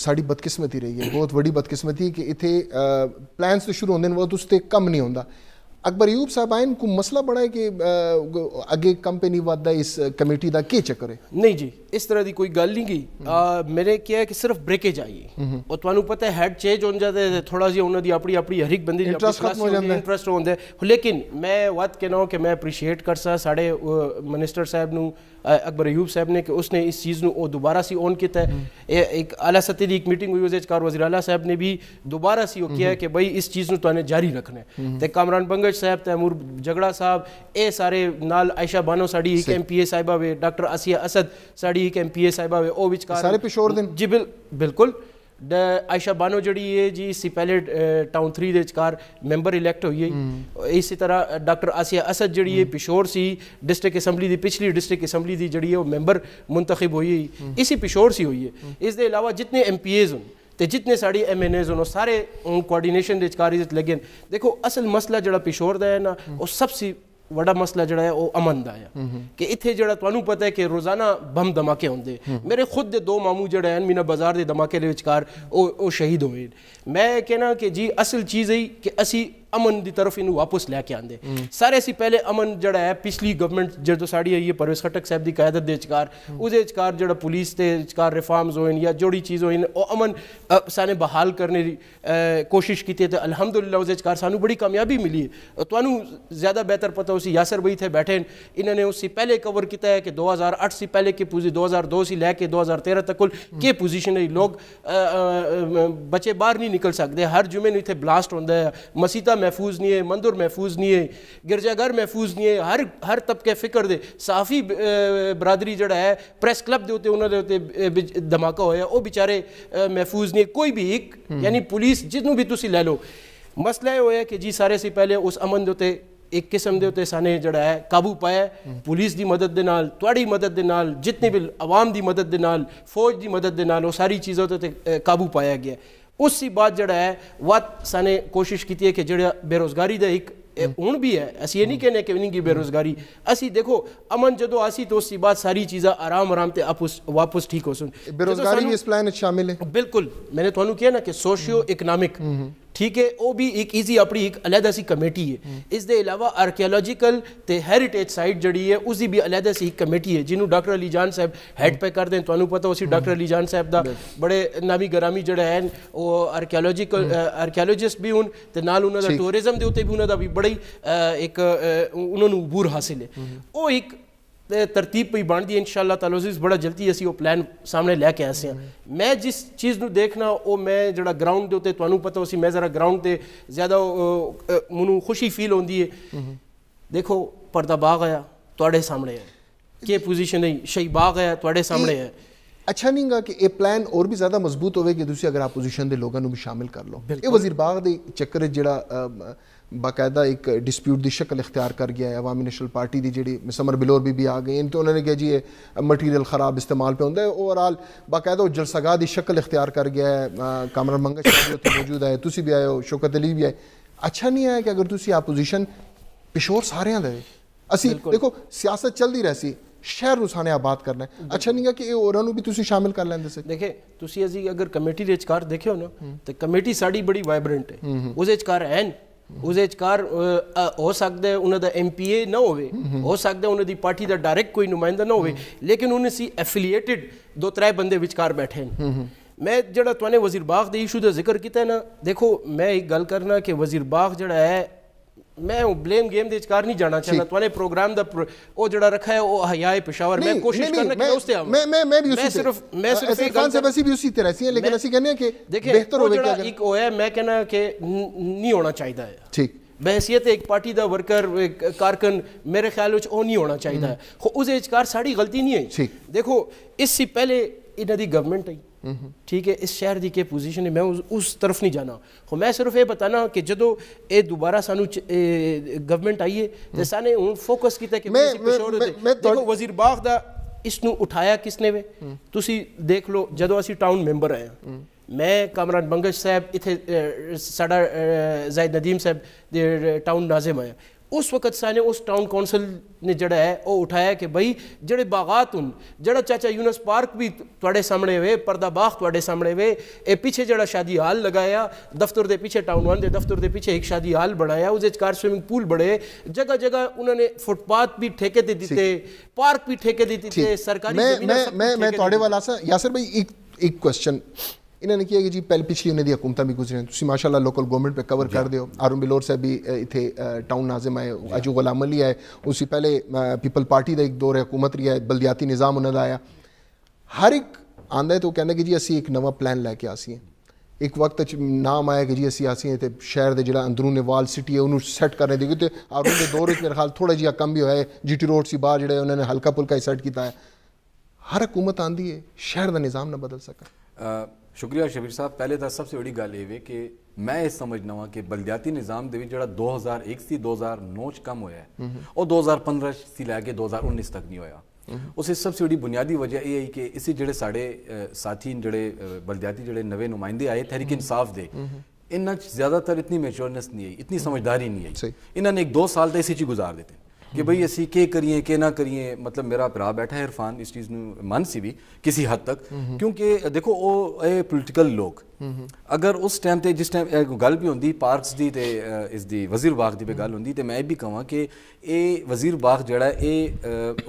ਸਾਡੀ ਬਦਕਿਸਮਤੀ ਰਹੀ ਹੈ ਬਹੁਤ ਵੱਡੀ ਬਦਕਿਸਮਤੀ ਕਿ ਇੱਥੇ ਪਲਾਨਸ ਤੋਂ ਸ਼ੁਰੂ ਹੁੰਦੇ ਨੇ ਬਹੁਤ ਉਸ ਤੇ ਕੰਮ ਨਹੀਂ ਹੁੰਦਾ ਅਕਬਰ ਯੂਬ ਸਾਹਿਬ ਆਇਨ ਕੋ ਮਸਲਾ ਬਣਾਏ ਕਿ ਅੱਗੇ ਕੰਪਨੀ ਵਾਦਾ ਇਸ ਕਮੇਟੀ ਦਾ ਕੀ ਚੱਕਰ ਹੈ ਨਹੀਂ ਜੀ ਇਸ ਤਰ੍ਹਾਂ ਦੀ ਕੋਈ ਗੱਲ ਨਹੀਂ ਗਈ ਮੇਰੇ ਕਿਹਾ ਕਿ ਸਿਰਫ ਬ੍ਰੇਕੇਜ ਆਈ ਉਹ ਤੁਹਾਨੂੰ ਪਤਾ ਹੈ ਹੈਡ ਚੇਂਜ ਹੋ ਜਾਂਦਾ ਥੋੜਾ ਜਿਹਾ ਉਹਨਾਂ ਦੀ ਆਪਣੀ ਆਪਣੀ ਹਰ ਇੱਕ ਬੰਦੇ ਦੀ ਆਪਣੀ ਇੰਟਰਸਟ ਹੁੰਦਾ ਲੇਕਿਨ ਮੈਂ ਵਾਦ ਕਹਿਣਾ ਕਿ ਮੈਂ ਅਪਰੀਸ਼ੀਏਟ ਕਰਦਾ ਸਾਡੇ ਮਿਨਿਸਟਰ ਸਾਹਿਬ ਨੂੰ ਅਕਬਰ ਅਯੂਬ ਸਾਹਿਬ ਨੇ ਕਿ ਉਸਨੇ ਇਸ ਚੀਜ਼ ਨੂੰ ਉਹ ਦੁਬਾਰਾ ਸੀ ਔਨ ਕੀਤਾ ਹੈ ਇੱਕ ਆਲਾ ਸਤਿ ਦੀ ਇੱਕ ਮੀਟਿੰਗ ਹੋਈ ਉਹਦੇ ਕਾਰ ਵਜ਼ੀਰ ਆਲਾ ਸਾਹਿਬ ਨੇ ਵੀ ਦੁਬਾਰਾ ਸੀ ਉਹ ਕਿਹਾ ਕਿ ਭਈ ਇਸ ਚੀਜ਼ ਨੂੰ ਤੁਹਾਨੂੰ ਜਾਰੀ ਰੱਖਣਾ ਤੇ ਕਾਮਰਾਨ ਬੰਗਜ ਸਾਹਿਬ ਤੈਮੂਰ ਜਗੜਾ ਸਾਹਿਬ ਇਹ ਸਾਰੇ ਨਾਲ ਆਇਸ਼ਾ ਬਾਨੋ ਸਾਡੀ ਇੱਕ ਐਮਪੀਏ ਸਾਹਿਬਾ ਵੇ ਡਾਕਟਰ ਅਸੀਆ ਅਸਦ ਸਾਡੀ ਇੱਕ ਐਮਪੀਏ ਸਾਹਿਬਾ ਵੇ ਉਹ ਵਿਚਕਾਰ ਸਾਰੇ ਪਿਸ਼ੋਰ ਦਿਨ ਜੀ ਬਿਲਕੁਲ ਦ ਆਇਸ਼ਾ ਬਾਨੋ ਜਿਹੜੀ ਹੈ ਜੀ ਸੀ ਪੈਲੇਟ ਟਾਊਨ 3 ਦੇ ਵਿਚਕਾਰ ਮੈਂਬਰ ਇਲੈਕਟ ਹੋਈ ਹੈ ਇਸੇ ਤਰ੍ਹਾਂ ਡਾਕਟਰ ਆਸੀਆ ਅਸਦ ਜਿਹੜੀ ਹੈ ਪਿਸ਼ੋਰ ਸੀ ਡਿਸਟ੍ਰਿਕਟ ਅਸੈਂਬਲੀ ਦੀ ਪਿਛਲੀ ਡਿਸਟ੍ਰਿਕਟ ਅਸੈਂਬਲੀ ਦੀ ਜਿਹੜੀ ਹੈ ਉਹ ਮੈਂਬਰ ਮੁੰਤਖਬ ਹੋਈ ਹੈ ਇਸੇ ਪਿਸ਼ੋਰ ਸੀ ਹੋਈ ਹੈ ਇਸ ਦੇ ਇਲਾਵਾ ਜਿੰਨੇ ਐਮਪੀਏਜ਼ ਹਨ ਤੇ ਜਿੰਨੇ ਸਾਡੀ ਐਮਐਨਏਜ਼ ਹਨ ਉਹ ਸਾਰੇ ਕੋਆਰਡੀਨੇਸ਼ਨ ਦੇ ਵਿਚਕਾਰ ਇਸ ਲੱਗੇ ਦੇਖੋ ਅਸਲ ਮਸਲਾ ਜਿਹੜਾ ਪਿਸ਼ੋਰ ਦਾ ਹੈ ਨਾ ਉਹ ਸਭ ਸੇ ਵੱਡਾ ਮਸਲਾ ਜਿਹੜਾ ਹੈ ਉਹ ਅਮਨ ਦਾ ਹੈ ਕਿ ਇੱਥੇ ਜਿਹੜਾ ਤੁਹਾਨੂੰ ਪਤਾ ਹੈ ਕਿ ਰੋਜ਼ਾਨਾ ਬੰਬ ਧਮਾਕੇ ਹੁੰਦੇ ਮੇਰੇ ਖੁਦ ਦੇ ਦੋ ਮਾਮੂ ਜਿਹੜੇ ਹਨ ਮੀਨਾ ਬਾਜ਼ਾਰ ਦੇ ਧਮਾਕੇ ਦੇ ਵਿਚਕਾਰ ਉਹ ਉਹ ਸ਼ਹੀਦ ਹੋਏ ਮੈਂ ਕਹਿਣਾ ਕਿ ਜੀ ਅਸਲ ਚੀਜ਼ ਹੈ ਕਿ ਅਸੀਂ अमन की तरफ इन वापस लैके आते सारे से पहले अमन जड़ा है पिछली गवर्नमेंट जो साड़ी आई है परवेश खटक साहब की क्यादत के चार उसकार जो पुलिस के चार रिफॉर्म्स हो या जोड़ी चीज़ हो अमन सारे बहाल करने की कोशिश की तो अलहमदुल्ला उस सू बड़ी कामयाबी मिली है तुम्हें ज़्यादा बेहतर पता उसी यासर बई थे बैठे इन्होंने उससे पहले कवर किया है कि दो हज़ार अठ से पहले के पूजी दो हज़ार दो से लैके दो हज़ार तेरह तक कुल के पोजिशन है लोग बच्चे बहर नहीं निकल सकते हर जुमे में इतने ब्लास्ट होंगे मसीता मदरसा महफूज नहीं है मंदिर महफूज नहीं है गिरजाघर महफूज नहीं है हर हर तबके फिक्र दे साफी बरादरी जड़ा है प्रेस क्लब के उत्ते उन्होंने उत्ते धमाका होया वह बेचारे महफूज नहीं है कोई भी एक हम्म। यानी पुलिस जिन्हों भी तुम लै लो मसला यह होया कि जी सारे से पहले उस अमन के उ एक किस्म के उत्ते ਸਾਨੇ जड़ा है काबू पाया हम्म। पुलिस की मदद के ਨਾਲ ਤੁਹਾਡੀ ਮਦਦ ਦੇ ਨਾਲ ਜਿੰਨੇ ਵੀ ਆਵਾਮ ਦੀ ਮਦਦ ਦੇ ਨਾਲ ਫੌਜ ਦੀ ਮਦਦ ਦੇ ਨਾਲ ਉਹ ਸਾਰੀ ਚੀਜ਼ਾਂ काबू पाया गया ਉਸ ਹੀ ਬਾਅਦ ਜਿਹੜਾ ਹੈ ਵਤ ਸਾਨੇ ਕੋਸ਼ਿਸ਼ ਕੀਤੀ ਹੈ ਕਿ ਜਿਹੜਾ ਬੇਰੋਜ਼ਗਾਰੀ ਦਾ ਇੱਕ ਹੁਣ ਵੀ ਹੈ ਅਸੀਂ ਇਹ ਨਹੀਂ ਕਹਿੰਦੇ ਕਿ ਨਹੀਂ ਕਿ ਬੇਰੋਜ਼ਗਾਰੀ ਅਸੀਂ ਦੇਖੋ ਅਮਨ ਜਦੋਂ ਆਸੀ ਤੋਂ ਉਸੀ ਬਾਤ ਸਾਰੀ ਚੀਜ਼ਾਂ ਆਰਾਮ ਆਰਾਮ ਤੇ ਆਪਸ ਵਾਪਸ ਠੀਕ ਹੋ ਸੁਣ ਬੇਰੋਜ਼ਗਾਰੀ ਵੀ ਇਸ ਪਲਾਨ ਵਿੱਚ ਸ਼ਾਮਿਲ ਹੈ ਬਿਲਕੁਲ ਮੈਨੇ ਤੁਹਾਨੂੰ ਕਿਹਾ ਨਾ ਕਿ ਸੋਸ਼ੀਓ ਇਕਨੋਮਿਕ ਠੀਕ ਹੈ ਉਹ ਵੀ ਇੱਕ ਈਜ਼ੀ ਆਪਣੀ ਇੱਕ ਅਲੱਗ ਸੀ ਕਮੇਟੀ ਹੈ ਇਸ ਦੇ ਇਲਾਵਾ ਆਰਕੀਓਲੋਜੀਕਲ ਤੇ ਹੈਰੀਟੇਜ ਸਾਈਟ ਜਿਹੜੀ ਹੈ ਉਸ ਦੀ ਵੀ ਅਲੱਗ ਸੀ ਕਮੇਟੀ ਹੈ ਜਿਹਨੂੰ ਡਾਕਟਰ ਅਲੀ ਜਾਨ ਸਾਹਿਬ ਹੈਡ ਪੇ ਕਰਦੇ ਤੁਹਾਨੂੰ ਪਤਾ ਉਸੇ ਡਾਕਟਰ ਅਲੀ ਜਾਨ ਸਾਹਿਬ ਦਾ ਬੜੇ ਨਾਮੀ ਗਰਾਮੀ ਜਿਹੜਾ ਹੈ ਉਹ ਆਰਕੀਓਲੋਜੀਕਲ ਆਰਕੀਓਲੋਜਿਸਟ ਵੀ ਹੁਣ ਤੇ ਨਾਲ ਉਹਨਾਂ ਦਾ ਟੂਰਿਜ਼ਮ ਦੇ ਉੱਤੇ ਵੀ ਉਹਨਾਂ ਦਾ ਵੀ ਬੜੀ ਇੱਕ ਉਹਨਾਂ ਨੂੰ ਬੂਰ ਹਾਸਿਲ ਹੈ ਉਹ ਇੱਕ तरतीब पर बन दी इन शाला तलाजीज़ बड़ा जल्दी असं प्लैन सामने लैके आए हैं मैं जिस चीज़ को देखना वो मैं जरा ग्राउंड के उ पता उसी मैं जरा ग्राउंड से ज़्यादा मनु खुशी फील आती है देखो पर बाग आया थोड़े सामने है के पोजिशन है शही बाग आया थोड़े सामने है अच्छा नहीं गा कि यह प्लैन और भी ज़्यादा मजबूत होगा कि अगर अपोजिशन के लोगों भी शामिल कर लो ये वजीर बाग के चक्कर जरा बाकायदा एक डिस्प्यूट की शक्ल इख्तियार कर गया है अवामी नेशनल पार्टी की जी समर बिलोर भी, भी आ गई इन तो उन्होंने कहा जी मटीरियल खराब इस्तेमाल पे होंगे ओवरऑल बाकायदा वो जलसगाह की शक्ल इख्तियार कर गया है कामरान मंगा भी मौजूद आए तुम भी आए हो शौकत अली भी आए अच्छा नहीं आया कि अगर तुम आपोजिशन पिशोर सारे दे असी देखो सियासत चलती रहसी शहर ਨੂੰ ਸਾਨੇ करना है अच्छा नहीं हम्म। है कि ਹੋਰਾਂ ਨੂੰ ਵੀ ਤੁਸੀਂ ਸ਼ਾਮਿਲ देखे ਲੈਂਦੇ ਸੀ ਦੇਖੇ ਤੁਸੀਂ ਅਸੀਂ ਅਗਰ ਕਮੇਟੀ ਦੇ ਵਿਚਕਾਰ ਦੇਖਿਓ ਨਾ ਤੇ ਕਮੇਟੀ ਸਾਡੀ ਬੜੀ ਵਾਈਬ੍ਰੈਂਟ ਹੈ ਉਸੇ ਚਾਰ ਹੋ ਸਕਦਾ ਉਹਨਾਂ ਦਾ ਐਮਪੀਏ ਨਾ ਹੋਵੇ ਹੋ ਸਕਦਾ ਉਹਨਾਂ ਦੀ ਪਾਰਟੀ ਦਾ ਡਾਇਰੈਕਟ ਕੋਈ ਨੁਮਾਇੰਦਾ ਨਾ ਹੋਵੇ ਲੇਕਿਨ ਉਹਨੇ ਸੀ ਐਫੀਲੀਏਟਿਡ ਦੋ ਤਰੇ ਬੰਦੇ ਵਿਚਕਾਰ ਬੈਠੇ ਨੇ ਮੈਂ ਜਿਹੜਾ ਤੁਹਾਨੂੰ ਵਜ਼ੀਰ ਬਾਗ ਦੇ ਇਸ਼ੂ ਦਾ ਜ਼ਿਕਰ ਕੀਤਾ ਨਾ ਦੇਖੋ ਮੈਂ ਇੱਕ ਗੱਲ ਕਰਨਾ ਕਿ ਵਜ਼ੀਰ ਬਾਗ ਜਿਹੜਾ ਹੈ ਮੈਂ ਉਹ ਬਲੇਮ ਗੇਮ ਦੇ ਵਿਚਕਾਰ ਨਹੀਂ ਜਾਣਾ ਚਾਹੁੰਦਾ ਤੁਹਾਡੇ ਪ੍ਰੋਗਰਾਮ ਦਾ ਉਹ ਜਿਹੜਾ ਰੱਖਾ ਹੈ ਉਹ ਹਯਾਏ ਪਸ਼ਾਵਰ ਮੈਂ ਕੋਸ਼ਿਸ਼ ਕਰਨਾ ਕਿ ਉਸ ਤੇ ਆਵਾਂ ਮੈਂ ਮੈਂ ਮੈਂ ਵੀ ਉਸੇ ਸਿਰਫ ਮੈਂ ਸਿਰਫ ਇਹ ਗੱਲ ਸਭ ਅਸੀਂ ਵੀ ਉਸੇ ਤਰ੍ਹਾਂ ਸੀ ਲੇਕਿਨ ਅਸੀਂ ਕਹਿੰਦੇ ਹਾਂ ਕਿ ਬਿਹਤਰ ਹੋਵੇ ਕਿ ਇੱਕ ਹੋਇਆ ਮੈਂ ਕਹਿੰਦਾ ਕਿ ਨਹੀਂ ਹੋਣਾ ਚਾਹੀਦਾ ਹੈ ਠੀਕ ਬਹਿਸੀਅਤ ਇੱਕ ਪਾਰਟੀ ਦਾ ਵਰਕਰ ਕਾਰਕਨ ਮੇਰੇ ਖਿਆਲ ਵਿੱਚ ਉਹ ਨਹੀਂ ਹੋਣਾ ਚਾਹੀਦਾ ਉਹ ਉਸ ਵਿਚਕਾਰ ਸਾਡੀ ਗਲਤੀ ਨਹੀਂ ਹੈ ਦੇਖੋ ਇਸ ਸੇ ਪਹਿਲੇ ਇਹਨਾਂ ਦੀ ਗਵਰਨਮੈਂਟ ਹੈ ठीक है इस शहर की के पोजिशन है मैं उस तरफ नहीं जाना हूँ तो मैं सिर्फ ये बताना कि जो ये दोबारा सू गवर्नमेंट आई है सामने हूँ फोकस किया कि वजीर बाग का इस उठाया किसने वे हम्म। तुम देख लो जो असी टाउन मैंबर आए हम्म। मैं कामरान बंगज साहब इतने साडा जायद नदीम साहब टाउन नाजिम आया उस वक़्त साने उस टाउन काउंसिल ने जड़ा है वो उठाया कि भाई जड़े बागात हूँ जड़ा चाचा यूनस पार्क भी थोड़े सामने हुए परदा बाग थोड़े सामने हुए ए पीछे जड़ा शादी हाल लगाया दफ्तर के पीछे टाउन वन के दफ्तर के पीछे एक शादी हाल बनाया उस कार स्विमिंग पूल बढ़े जगह जगह उन्होंने फुटपाथ भी ठेके दे दिते पार्क भी ठेके दे दिते सरकारी मैं मैं मैं मैं थोड़े वाला सर यासर भाई एक क्वेश्चन इन्होंने किया कि जी पहले पिछली उन्हें हुकूमत भी गुजरें तुम माशाला लोकल गवर्नमेंट पे कवर कर दो आरुम बिलोर साहब भी इतने टाउन नाजिम आए अजू गुलाम अली आए उस पहले पीपल पार्टी का एक दौर है हुकूमत रही है बलदियाती निज़ाम उन्होंने आया हर एक आंदा है तो कहें कि जी असी एक नवा प्लान लैके आसी हैं एक वक्त नाम आया कि जी असी आसी हैं शहर के जो अंदरूनी वाल सिटी है उन्होंने सैट करने दी क्योंकि आरुम के दौर मेरे ख्याल थोड़ा जहा कम भी हो जी टी रोड से बहर जो उन्होंने हल्का फुल्का ही सैट किया है हर हुकूमत आँदी है शहर का निज़ाम ना बदल सका शुक्रिया शबीर साहब पहले तो सबसे बड़ी गल ये कि मैं ये समझना वा कि बलदियाती निजाम जो दो हज़ार एक से दो हज़ार नौ च कम होया हम्म। और दो हज़ार पंद्रह से लैके दो हज़ार उन्नीस तक नहीं होया हम्म। उस सबसे बड़ी बुनियादी वजह यह आई कि इसी जो सा साथी जो बलदियाती जो नवे नुमाइंदे आए तहरीक हम्म। इंसाफ दे इन्हें ज़्यादातर इतनी मेच्योरनेस नहीं आई इतनी समझदारी नहीं आई इन्होंने एक दो साल तो इसी गुजार दते कि भाई असी के करिए के ना करिए मतलब मेरा भरा बैठा है इरफान इस चीज़ में मन सी भी किसी हद तक क्योंकि देखो वो ए पोलिटिकल लोग अगर उस टाइम ते जिस टाइम गल भी होंगी पार्कस की तो इस वजीर बाग की भी गल हों तो मैं भी कहाँ कि ये वजीर बाग जरा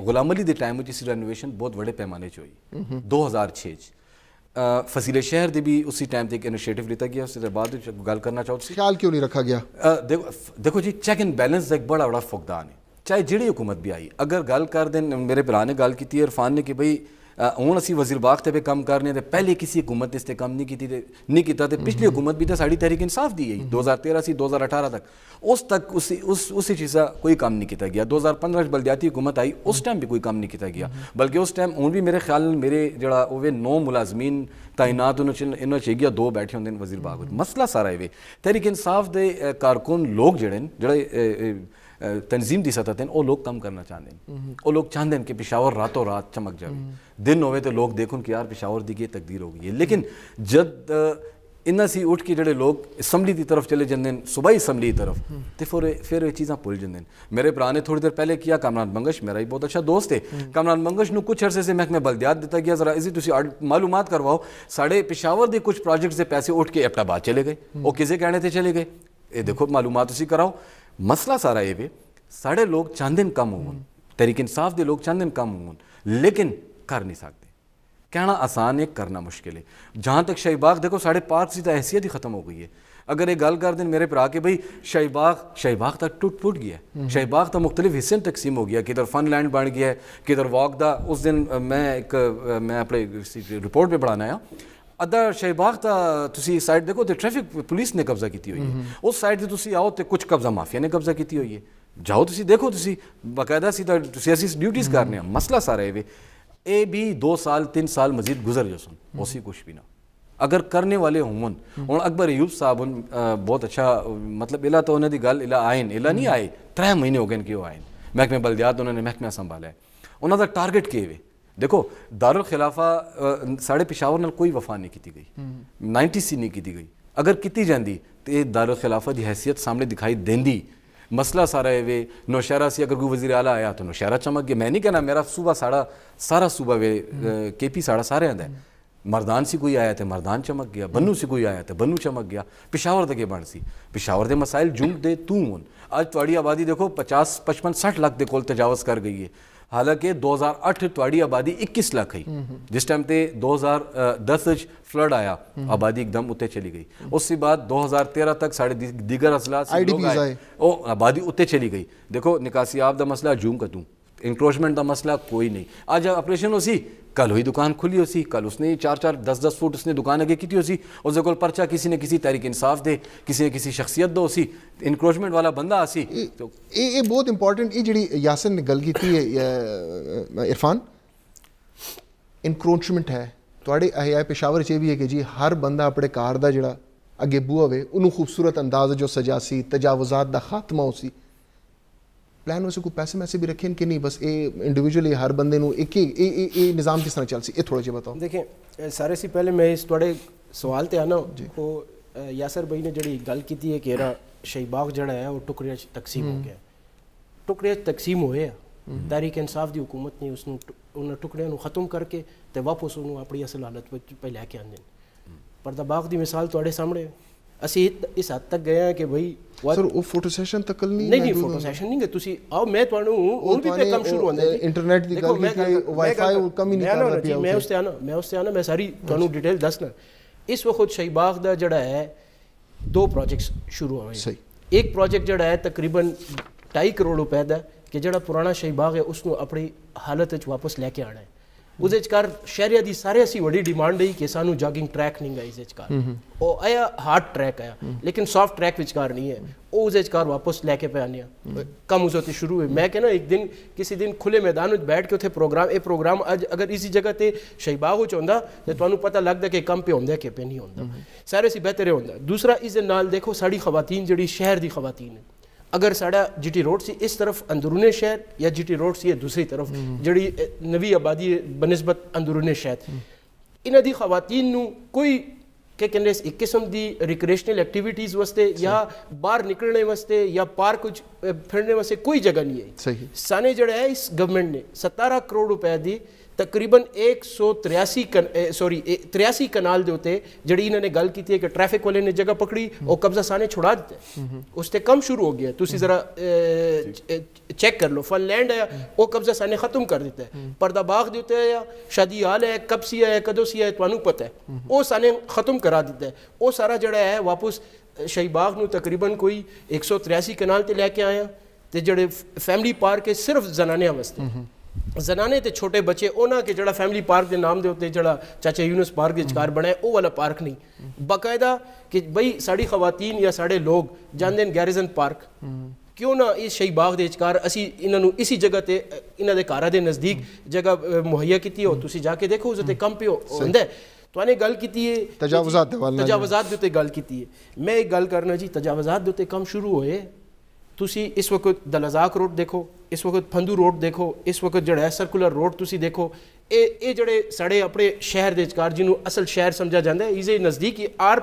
गुलाम अली के टाइम इस रेनोवेशन बहुत बड़े पैमाने हुई दो हज़ार छे च फसीले शहर दे भी उसी टाइम एक इनिशिएटिव लिता गया उसके बाद गल करना चाहो ख्याल क्यों नहीं रखा गया देखो देखो जी चेक एंड बैलेंस का एक बड़ा बड़ा फुकदान है चाहे जिड़ी हुकूमत भी आई अगर गल कर दिन मेरे भरा ने गल की इरफान ने कि भाई हूँ असं वजीर बाग से भी कम करने थे, पहले किसी हुकूमत इसते कम नहीं की नहीं किया पिछली हम्म। हुकूमत भी तो साड़ी तहरीक इंसाफ दी गई दो हज़ार तेरह से दो हज़ार अठारह तक उस तक उसी उस उसी चीज़ का कोई काम नहीं किया गया दो हज़ार पंद्रह बलद्याती हुकूमत आई उस हम्म। टाइम भी कोई काम नहीं किया गया बल्कि उस टाइम हूँ भी मेरे ख्याल मेरे जो वे नौ मुलाजमीन तैनात इन चाहिए दो बैठे होंगे वजीर बाग मसला सारा वे तहरीक इंसाफ के कारकुन लोग जड़े जो तंजीम दी सतह ओ लोग कम करना चाहते हैं वो हम्म। लोग चाहते हैं कि पिशावर रातों रात चमक जाए हम्म। दिन होवे तो लोग देखन कि यार पिशावर की तकदीर हो गई है लेकिन जब इन्ना सी उठ के जोड़े लोग असम्बली की तरफ चले जाते हैं सुबह ही असम्बली की तरफ तो फिर फिर ये चीज़ा भुल जाते हैं मेरे भ्रा ने थोड़ी देर पहले किया कामरान मंगश मेरा ही बहुत अच्छा दोस्त है कामरान मंगश को कुछ अरसे से महकमे बल्दियात दिता गया जरा इसी तुम मालूम करवाओ साढ़े पिशावर के कुछ प्रोजेक्ट के पैसे उठ के एपटाबाद चले गए वो किसी कहने से चले गए ये देखो मालूम तुम कराओ मसला सारा ये साढ़े लोग चांदन कम हो तरीके इंसाफ के लोग चांदन कम हो लेकिन कर नहीं सकते कहना आसान है करना मुश्किल है जहाँ तक शाहीबाग देखो साढ़े पार्क की तो हैसियत ही ख़त्म हो गई है अगर ये गल कर दिन मेरे भरा के भाई शाहीबाग शाहीबाग तक टूट फूट गया हम्म। शाहीबाग तक तो मुख्तलिफ हिस्से में तकसीम हो गया किधर फन लैंड बन गया है किधर वॉक का उस दिन मैं एक मैं अपने रिपोर्ट पर बढ़ाना आया अद्धा शहबाग का देखो तो ट्रैफिक पुलिस ने कब्जा की हुई है हम्म, हम्म। उस साइड से तुम आओ तो कुछ कब्जा माफिया ने कब्जा की हुई है जाओ तुम देखो तुम बाकायदा सीधा असी ड्यूटीज कर रहे मसला सारा है वे ए भी दो साल तीन साल मजीद गुजर जो सुन उसी हम्म। कुछ भी ना अगर करने वाले होवन हूँ अकबर यूब साहब उन बहुत अच्छा मतलब इला तो उन्होंने गल इला आए इला नहीं आए त्रै महीने हो गए कि वह आए महकमे बलदियात उन्होंने महकमा संभाले उन्होंने टारगेट के वे देखो दारुल खिलाफा साढ़े पिशावर नाल कोई वफा नहीं की गई हम्म। नाइनटी सी नहीं की गई अगर की जाती तो यह दारुल खिलाफा की हैसियत सामने दिखाई देंदी मसला सारा है वे नौशहरा से अगर कोई वजीर आला आया तो नौशहरा चमक गया मैं नहीं कहना मेरा सूबा साड़ा सारा सूबा वे हम्म। के पी साड़ा सारे आंदा है हम्म। मरदान से कोई आया तो मरदान चमक गया बनू से कोई आया तो बनू चमक गया पिशावर तक बन सी पिशावर के मसाइल जुम्ब दे तू हूँ अज थोड़ी आबादी देखो पचास पचपन सठ लाख के कोल तजावज़ कर गई है ਹਾਲਾਂਕਿ 2008 आबादी इक्कीस 21 ਲੱਖ हम्म, हम्म। जिस टाइम तो ਤੇ 2010 ਵਿੱਚ फ्लड आया हम्म। आबादी एकदम उत्ते चली गई उसके बाद 2013 तक साढ़े दीगर असला आबादी उत्ते चली गई देखो निकासी आप का मसला जूम कदूँ इंक्रोचमेंट का मसला कोई नहीं अज ऑपरेशन सी कल हुई दुकान खुली सी कल उसने चार चार दस दस फुट उसने दुकान अगे की उसी उसके को पर्चा किसी ने किसी तहरीक इंसाफ दे किसी ने किसी शख्सियत दो उसी इनक्रोचमेंट वाला बंदा आसी तो ये ये बहुत इंपॉर्टेंट ये जी यासिन ने गल की इरफान इनक्रोचमेंट है थोड़े अहिया पेशावर से भी है कि जी हर बंदा अपने कार का जरा अगे बूहा वे उन्होंने खूबसूरत अंदाज जो सजासी तजावजात का खात्मा उसी प्लैन वैसे कोई पैसे वैसे भी रखे कि नहीं बस ए इंडिविजुअली हर बंद एक ही निज़ाम किस तरह चल सी ये थोड़ा जी बताओ देखें सारे से पहले मैं इस थोड़े सवाल ते आना वो तो, यासर भाई ने जी गल की है कि यहाँ बाग जड़ा है वो टुकड़े तकसीम हो हम्म। गया टुकड़े तकसीम हो तारीख़ इंसाफ की हुकूमत ने उस टुकड़िया खत्म करके तो वापस उन्होंने अपनी असल हालत लैके आने हम्म। पर बाग की मिसाल थोड़े सामने ਅਸੀਂ ਇਸ ਹੱਦ ਤੱਕ ਗਏ ਆ ਕਿ ਭਈ ਸਰ ਉਹ ਫੋਟੋ ਸੈਸ਼ਨ ਤੱਕ ਨਹੀਂ ਨਹੀਂ ਨਹੀਂ ਫੋਟੋ ਸੈਸ਼ਨ ਨਹੀਂ ਕਿ ਤੁਸੀਂ ਆਓ ਮੈਂ ਤੁਹਾਨੂੰ ਹੁਣ ਵੀ ਤੇ ਕੰਮ ਸ਼ੁਰੂ ਹੁੰਦੇ ਜੀ ਇੰਟਰਨੈਟ ਦੀ ਗੱਲ ਕਿ ਵਾਈਫਾਈ ਉਹ ਕਮ ਹੀ ਨਹੀਂ ਕਰ ਰਿਹਾ ਮੈਂ ਉਸ ਤੇ ਆਣਾ ਮੈਂ ਉਸ ਤੇ ਆਣਾ ਮੈਂ ਸਾਰੀ ਤੁਹਾਨੂੰ ਡਿਟੇਲ ਦੱਸਣਾ ਇਸ ਵਕਤ ਸ਼ਹੀ ਬਾਗ ਦਾ ਜਿਹੜਾ ਹੈ ਦੋ ਪ੍ਰੋਜੈਕਟਸ ਸ਼ੁਰੂ ਹੋਏ ਸਹੀ ਇੱਕ ਪ੍ਰੋਜੈਕਟ ਜਿਹੜਾ ਹੈ ਤਕਰੀਬਨ 2.5 ਕਰੋੜ ਰੁਪਏ ਦਾ ਕਿ ਜਿਹੜਾ ਪੁਰਾਣਾ ਸ਼ਹੀ ਬਾਗ ਹੈ ਉਸ ਨੂੰ ਆਪਣੀ ਹਾਲਤ ਵਿੱਚ ਵਾਪਸ ਲੈ ਕੇ ਆਣਾ ਹੈ ਉਹਦੇ ਚ ਕਰ ਸ਼ਹਿਰੀਆ ਦੀ ਸਾਰੇ ਅਸੀਂ ਵੱਡੀ ਡਿਮਾਂਡ ਹੈ ਕਿ ਸਾਨੂੰ ਜੋਗਿੰਗ ਟਰੈਕ ਨਹੀਂ ਗਈ ਇਸ ਚ ਕਰ ਉਹ ਆਇਆ ਹਾਰਡ ਟਰੈਕ ਆਇਆ ਲੇਕਿਨ ਸੌਫਟ ਟਰੈਕ ਵਿੱਚ ਕਰ ਨਹੀਂ ਹੈ ਉਹ ਉਸੇ ਚ ਕਰ ਵਾਪਸ ਲੈ ਕੇ ਆਨੀਆ ਕਮ ਉਸੋ ਤੇ ਸ਼ੁਰੂ ਹੈ ਮੈਂ ਕਹਿੰਦਾ ਇੱਕ ਦਿਨ ਕਿਸੇ ਦਿਨ ਖੁੱਲੇ ਮੈਦਾਨ ਵਿੱਚ ਬੈਠ ਕੇ ਉਥੇ ਪ੍ਰੋਗਰਾਮ ਇਹ ਪ੍ਰੋਗਰਾਮ ਅੱਜ ਅਗਰ ਇਸੇ ਜਗ੍ਹਾ ਤੇ ਸ਼ਹੀਬਾ ਹੋ ਚੋਂਦਾ ਤੇ ਤੁਹਾਨੂੰ ਪਤਾ ਲੱਗਦਾ ਕਿ ਕੰਮ ਪੇ ਹੁੰਦਾ ਕਿ ਪੇ ਨਹੀਂ ਹੁੰਦਾ ਸਾਰੇ ਸੀ ਬਿਹਤਰ ਹੁੰਦਾ ਦੂਸਰਾ ਇਸ ਨਾਲ ਦੇਖੋ ਸਾਡੀ ਖਵਾਤੀਨ ਜਿਹੜੀ ਸ਼ਹਿਰ ਦੀ ਖਵਾਤੀਨ ਹੈ अगर साढ़ा जी टी रोड से इस तरफ अंदरूने शहर या जी टी रोड से दूसरी तरफ हम्म। जड़ी नवी आबादी बनस्बत अंदरूने शहर हम्म। इन्हों की खातन कोई क्या कहने एक किस्म की रिक्रेशनल एक्टिविटीज वास्ते या बहर निकलने वास्ते या पार्क फिरने वास्ते कोई जगह नहीं है सही सारे जड़ा है इस गवर्नमेंट ने सतारा करोड़ रुपए की तकरीबन एक सौ त्रियासी कन सॉरी त्रियासी कनाल के उत्ते जी इन्होंने गल की है कि ट्रैफिक वाले ने जगह पकड़ी और कब्जा सारे छुड़ा दिता है उससे कम शुरू हो गया तुम जरा चेक कर लो फल लैंड आया हम्म। वह कब्जा सारे खत्म कर दिता है परदाबाग के उत्ते आया शादी हाल है कब सी आया कदों से आया तो पता है वह सारे खत्म करा दिता है वह सारा जोड़ा है वापस शहीबाग में तकरीबन कोई एक सौ त्रियासी कनाल से लैके आया तो जड़े फैमिली पार्क है सिर्फ जनानिया वास्ते ਜ਼ਨਾਨੇ ਤੇ ਛੋਟੇ ਬੱਚੇ ਉਹਨਾਂ ਕੇ ਜਿਹੜਾ ਫੈਮਿਲੀ ਪਾਰਕ ਦੇ ਨਾਮ ਦੇ ਉੱਤੇ ਜਿਹੜਾ ਚਾਚਾ ਯੂਨਸ ਪਾਰਕ ਵਿਚਕਾਰ ਬਣਿਆ ਉਹ ਵਾਲਾ ਪਾਰਕ ਨਹੀਂ ਬਕਾਇਦਾ ਕਿ ਬਈ ਸਾਡੀ ਖਵਾਤੀਨ ਜਾਂ ਸਾਡੇ ਲੋਕ ਜਾਂਦੇ ਨੇ ਗੈਰਿਜ਼ਨ ਪਾਰਕ ਕਿਉਂ ਨਾ ਇਸ ਸ਼ਹੀ ਬਾਗ ਦੇ ਵਿਚਕਾਰ ਅਸੀਂ ਇਹਨਾਂ ਨੂੰ ਇਸੀ ਜਗ੍ਹਾ ਤੇ ਇਹਨਾਂ ਦੇ ਘਰਾਂ ਦੇ ਨਜ਼ਦੀਕ ਜਗ੍ਹਾ ਮੁਹੱਈਆ ਕੀਤੀ ਹੋ ਤੁਸੀਂ ਜਾ ਕੇ ਦੇਖੋ ਉਸ ਤੇ ਕੰਮ ਪਿਓ ਹੁੰਦਾ ਤੁਹਾਨੂੰ ਗੱਲ ਕੀਤੀ ਹੈ ਤਜਾਵਜ਼ਾਤ ਦੇ ਵਾਲਾ ਤਜਾਵਜ਼ਾਤ ਦੇ ਉੱਤੇ ਗੱਲ ਕੀਤੀ ਹੈ ਮੈਂ ਇਹ ਗੱਲ ਕਰਨਾ ਜੀ ਤਜਾਵਜ਼ਾਤ ਦੇ ਉੱਤੇ ਕੰਮ ਸ਼ੁਰੂ ਹੋਏ ਤੁਸੀਂ ਇਸ ਵਕਤ ਦਲਜ਼ਾਕ ਰੋਡ ਦੇਖੋ ਇਸ ਵਕਤ ਫੰਦੂ ਰੋਡ ਦੇਖੋ ਇਸ ਵਕਤ ਜਿਹੜਾ ਸਰਕੂਲਰ ਰੋਡ ਤੁਸੀਂ ਦੇਖੋ ਇਹ ਇਹ ਜਿਹੜੇ ਸੜੇ ਆਪਣੇ ਸ਼ਹਿਰ ਦੇ ਵਿਚਕਾਰ ਜਿਹਨੂੰ ਅਸਲ ਸ਼ਹਿਰ ਸਮਝਿਆ ਜਾਂਦਾ ਹੈ ਇਸੇ ਨਜ਼ਦੀਕ ਹੀ ਆਰ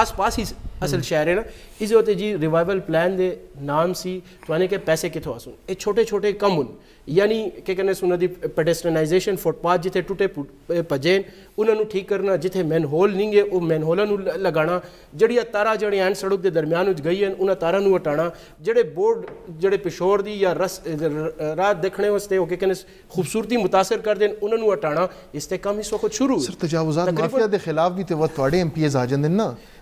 ਆਸ-ਪਾਸ ਹੀ ਅਸਲ ਸ਼ਹਿਰ ਹੈ ਨਾ ਇਸ ਉਤੇ ਜੀ ਰਿਵਾਈਵਲ ਪਲਾਨ ਦੇ ਨਾਮ ਸੀ ਤੁਹਾਨੂੰ ਕਿ ਪੈਸੇ ਕਿਥੋਂ ਆਸੂ ਇਹ ਛੋਟੇ-ਛੋਟੇ ਕੰਮ ਹੁੰਦੇ यानी क्या कहने सुना दी पेडेस्टनाइजेशन फुटपाथ जिथे टुटे भजे उन्होंने ठीक करना जिथे मैनहोल नहीं है वह मैनहोलों लगाना जड़िया तारा जड़िया एंड सड़क के दरमियान गई हैं उन्होंने तारा हटाना जोड़े बोर्ड जोड़े पिशोर की या रस राह देखने वास्ते वो कहने खूबसूरती मुतासर करते हैं उन्होंने हटाना इसते काम इस वक्त शुरू तजावजा माफिया के खिलाफ भी तो एम पी एज आ जाते ना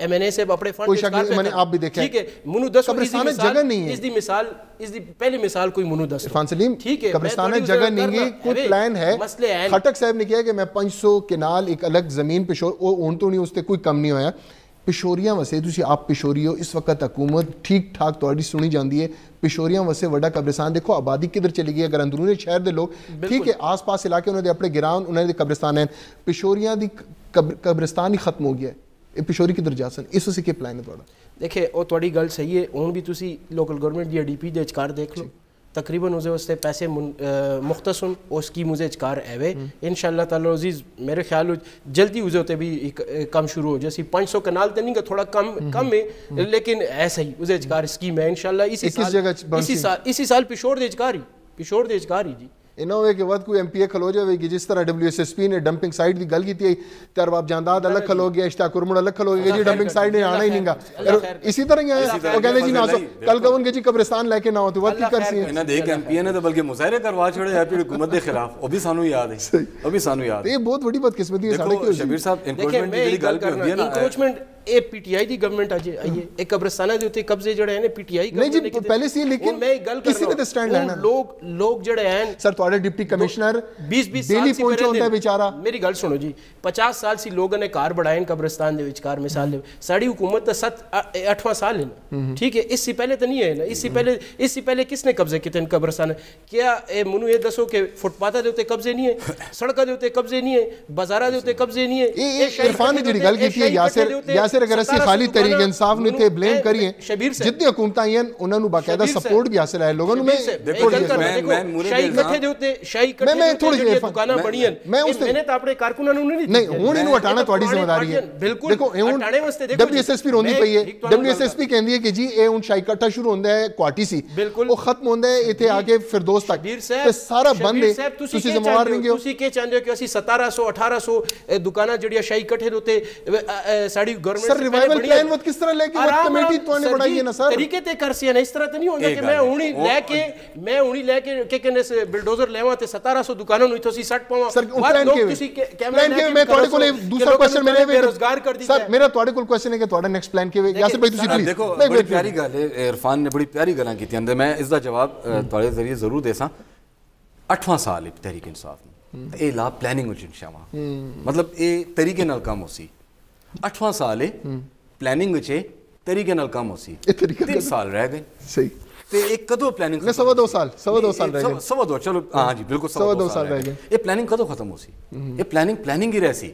एमएनए से अपने फंड कोई शक नहीं आप भी ठीक है मुनु कब्रिस्तान जगह नहीं है इस दी मिसाल इस दी पहली मिसाल कोई इरफान सलीम ठीक है तो कब्रिस्तान जगह नहीं है प्लान है मसले खटक साहब ने किया कि मैं 500 एक अलग जमीन पे शोर ओ तो नहीं कोई कम नहीं होया पिछोरी किधर जा ਜਾ इस ਇਸ ਤੁਸੀਂ है ਪਲਾਨ ਹੈ थोड़ी गल सही है हूँ भी तुम लोकल गवर्नमेंट या डी पी के ਡੀਪੀ देख लो तकरीबन उसे उससे पैसे मुख्तस उन उसकी मुझे कार आवे इन तजीज़ मेरे ख्याल जल्दी उसे होते भी कम शुरू हो जैसे पाँच सौ कनाल तो नहीं थोड़ा कम हम्म। कम है हम्म। लेकिन ऐसा ही उसे कार स्कीम है इन इसी साल इसी साल पिछोर साल पिशोर ही ही पिशोर देजकार ही जी ਇਹਨਾਂ ਹੋਵੇ ਕਿ ਵਦ ਕੋਈ ਐਮਪੀਏ ਖਲੋ ਜਾਵੇ ਕਿ ਜਿਸ ਤਰ੍ਹਾਂ ਡਬਲਯੂਐਸਐਸਪੀ ਨੇ ਡੰਪਿੰਗ ਸਾਈਟ ਦੀ ਗੱਲ ਕੀਤੀ ਹੈ ਤੇ ਅਰਬਾਬ ਜਾਂਦਾਦ ਅਲੱਗ ਖਲੋ ਗਿਆ ਇਸ਼ਤਾਕ ਉਰਮਣ ਅਲੱਗ ਖਲੋ ਗਿਆ ਜੀ ਡੰਪਿੰਗ ਸਾਈਟ ਨੇ ਆਣਾ ਹੀ ਨਹੀਂਗਾ ਇਸੇ ਤਰ੍ਹਾਂ ਹੀ ਆਇਆ ਉਹ ਕਹਿੰਦੇ ਜੀ ਨਾ ਸੋ ਕੱਲ ਕਹੋਗੇ ਜੀ ਕਬਰਿਸਤਾਨ ਲੈ ਕੇ ਨਾ ਆਓ ਤੇ ਵਦ ਕੀ ਕਰ ਸੀ ਇਹਨਾਂ ਦੇ ਇੱਕ ਐਮਪੀਏ ਨੇ ਤਾਂ ਬਲਕਿ ਮੁਜ਼ਾਹਰੇ ਕਰਵਾ ਛੋੜੇ ਹੈਪੀ ਹਕੂਮਤ ਦੇ ਖਿਲਾਫ ਉਹ ਵੀ ਸਾਨੂੰ ਯਾਦ ਹੈ ਉਹ ਵੀ ਸਾਨੂੰ ਯਾਦ ਇਹ ਬਹੁਤ ਵੱਡੀ ਬਦਕਿਸਮਤੀ ਹੈ ਸਾਡੇ ਕਿ ਸ਼ਬੀਰ ਸਾਹਿਬ ਇਨਕਰੋਚਮੈਂਟ ਦੀ ਜਿਹੜੀ ਗੱਲ ਕਰਦੀ ਹੈ ਨਾ ਇਨਕਰੋਚਮੈਂਟ ਇਹ ਪੀਟੀਆਈ ਦੀ ਗਵਰਨਮੈਂਟ ਅਜੇ ਆਈ ਹੈ ਇਹ ਕਬਰਸਤਾਨਾਂ ਦੇ ਉੱਤੇ ਕਬਜ਼ੇ ਜਿਹੜੇ ਨੇ ਪੀਟੀਆਈ ਨਹੀਂ ਜੀ ਪਹਿਲੇ ਸੀ ਲੇਕਿਨ ਮੈਂ ਗੱਲ ਕਰ ਰਿਹਾ ਹਾਂ ਕਿਸੇ ਦਾ ਸਟੈਂਡ ਲੈਣਾ ਲੋਕ ਲੋਕ ਜਿਹੜੇ ਹਨ ਸਰ बतौर डिप्टी कमिश्नर बीस बीस डेली ਪਹੁੰਚਾ ਹੁੰਦਾ ਵਿਚਾਰਾ ਮੇਰੀ ਗੱਲ ਸੁਣੋ ਜੀ 50 ਸਾਲ ਸੀ ਲੋਕਾਂ ਨੇ ਘਰ ਬਣਾਏ ਕਬਰਸਤਾਨ ਦੇ ਵਿੱਚ ਘਰ ਮਿਸਾਲ ਦੇ ਸਾਡੀ ਹਕੂਮਤ ਤਾਂ 7 8ਵਾਂ ਸਾਲ ਹੈ ਠੀਕ ਹੈ ਇਸ ਸੇ ਪਹਿਲੇ ਤਾਂ ਨਹੀਂ ਹੈ ਨਾ ਇਸ ਸੇ ਪਹਿਲੇ ਇਸ ਸੇ ਪਹਿਲੇ ਕਿਸ ਨੇ ਕਬਜ਼ੇ ਕੀਤੇ ਨੇ ਕਬਰਸਤਾਨ ਕਿਆ ਇਹ ਮੈਨੂੰ ਇਹ ਦੱਸੋ ਕਿ ਫੁੱਟਪਾਥਾਂ ਦੇ ਉੱਤੇ ਕਬਜ਼ੇ ਨਹੀਂ ਹੈ ਸੜਕਾਂ ਦੇ ਉੱਤੇ ਕਬਜ਼ੇ ਨਹੀਂ ਹੈ ਬਾਜ਼ਾਰਾਂ ਦੇ ਉੱਤੇ ਕਬਜ਼ੇ ਨਹੀਂ ਹੈ ਇਹ ਇਰਫਾਨ ਨੇ ਜਿਹੜੀ ਗੱਲ ਕੀਤੀ ਹੈ ਯਾਸਿਰ ਯਾਸਿਰ ਅਗਰ ਅਸੀਂ ਖਾਲੀ ਤਰੀਕ ਇਨਸਾਫ ਨੂੰ ਇੱਥੇ ਬਲੇਮ ਕਰੀਏ ਜਿੰਨੇ ਹਕੂਮਤਾਂ ਆਈਆਂ ਉਹਨਾਂ ਨੂੰ ਬਾਕਾਇਦਾ ਸਪੋਰਟ ਵੀ ਹਾਸਲ ਹੈ ਲੋਕਾਂ ਨੂੰ ਮੈਂ ਦੇਖੋ ਮੈਂ ਮੂਰੇ ਦੇ ਇਲਜ਼ਾਮ તે શાહી કટલેરી થોડી દુકાના બની મેં ਉਸ એને ਤਾਂ ਆਪਣੇ ਕਾਰਕੁਨਾਂ ਨੂੰ ਨਹੀਂ ਨਹੀਂ ਹੁਣ ਇਹਨੂੰ ਹਟਾਣਾ ਤੁਹਾਡੀ ਜ਼ਿੰਮੇਵਾਰੀ ਹੈ ਬਿਲਕੁਲ ਦੇਖੋ ਇਹ ਹੁਣ ਹਟਾਣੇ ਵਾਸਤੇ ਦੇਖੋ ਡਬਲਯੂਐਸਐਸਪੀ ਰੋਂਦੀ ਪਈ ਹੈ ਡਬਲਯੂਐਸਐਸਪੀ ਕਹਿੰਦੀ ਹੈ ਕਿ ਜੀ ਇਹ ਹੁਣ ਸ਼ਾਹੀ ਕੱਟਾ ਸ਼ੁਰੂ ਹੁੰਦਾ ਹੈ ਕੁਆਟੀ ਸੀ ਉਹ ਖਤਮ ਹੁੰਦਾ ਹੈ ਇੱਥੇ ਆ ਕੇ ਫਿਰਦੌਸ ਤੱਕ ਤੇ ਸਾਰਾ ਬੰਦ ਹੈ ਤੁਸੀਂ ਜ਼ਿੰਮੇਵਾਰ ਨਹੀਂ ਹੋ ਤੁਸੀਂ ਕੀ ਚਾਹੁੰਦੇ ਹੋ ਕਿ ਅਸੀਂ 1700 1800 ਦੁਕਾਨਾਂ ਜਿਹੜੀਆਂ ਸ਼ਾਹੀ ਕੱਟੇ ਦੇ ਉੱਤੇ ਸਾਡੀ ਗਵਰਨਮੈਂਟ ਸਰ ਰਿਵਾਈਵਲ ਪਲਾਨ ਵਤ ਕਿਸ ਤਰ੍ਹਾਂ ਲੈ ਕੇ ਵਤ ਕਮੇਟੀ ਤੁਹਾਨੂੰ ਬਣਾਈ ਹੈ ਨਾ ਸਰ ਤਰੀਕੇ ਤੇ ਕਰਸੀ ਹੈ ਨਾ ਇਸ ਤਰ੍ਹਾਂ ਤਾਂ ਨਹੀਂ ਹੁੰਦਾ ਕਿ ਮੈਂ ਹੁਣੀ ਲੈ ਕੇ ਮੈਂ ਹੁਣੀ ਲੈ ਕੇ ਕਿ ਕਿਨੇ ਬਿਲਡੋਜ਼ਰ અંદર ਲੈਵਾ ਤੇ 1700 દુકાનો નું ઇથોસી સટ પાવા સર પ્લાન કે ਤੁਸੀਂ ਕੈਮਰਾ ਨੇ ਮੈਂ ਤੁਹਾਡੇ ਕੋਲ ਦੂਸਰਾ ਕੁਐਸਚਨ ਮੇਰੇ ਵੀ ਰੋਜ਼ਗਾਰ ਕਰ ਦਿੱਤਾ ਸਰ ਮੇਰਾ ਤੁਹਾਡੇ ਕੋਲ ਕੁਐਸਚਨ ਹੈ ਕਿ ਤੁਹਾਡਾ ਨੈਕਸਟ ਪਲਾਨ ਕਿ ਯਾਸਰ ਭਾਈ ਤੁਸੀਂ ਪਲੀਜ਼ ਦੇਖੋ ਬੜੀ ਪਿਆਰੀ ਗੱਲ ਹੈ ਇਰਫਾਨ ਨੇ ਬੜੀ ਪਿਆਰੀ ਗੱਲਾਂ ਕੀਤੀਆਂ ਅੰਦਰ ਮੈਂ ਇਸ ਦਾ ਜਵਾਬ ਤੁਹਾਡੇ ਜ਼ਰੀਏ ਜ਼ਰੂਰ ਦੇਸਾਂ 8ਵਾਂ ਸਾਲ ਹੈ ਤਹਿਰੀਕ ਇਨਸਾਫ ਨੂੰ ਇਹ ਲਾ ਪਲੈਨਿੰਗ ਉਚਿਤ ਸ਼ਾਵਾ ਮਤਲਬ ਇਹ ਤਰੀਕੇ ਨਾਲ ਕੰਮ ਹੋਸੀ 8ਵਾਂ ਸਾਲ ਹੈ ਪਲਾਨਿੰਗ ਵਿੱਚ ਤਰੀਕੇ ਨਾਲ ਕੰਮ ਹੋਸੀ 3 ਸਾਲ ਰਹਿ ਗਏ ਸਹੀ ਤੇ ਇਹ ਕਦੋਂ ਪਲੈਨਿੰਗ ਨੇ ਸਵਾ 2 ਸਾਲ ਸਵਾ 2 ਸਾਲ ਰਹਿ ਗਏ ਸਵਾ 2 ਚਲੋ ਹਾਂ ਜੀ ਬਿਲਕੁਲ ਸਵਾ 2 ਸਾਲ ਰਹਿ ਗਏ ਇਹ ਪਲੈਨਿੰਗ ਕਦੋਂ ਖਤਮ ਹੋ ਸੀ ਇਹ ਪਲੈਨਿੰਗ ਪਲੈਨਿੰਗ ਹੀ ਰਹਿ ਸੀ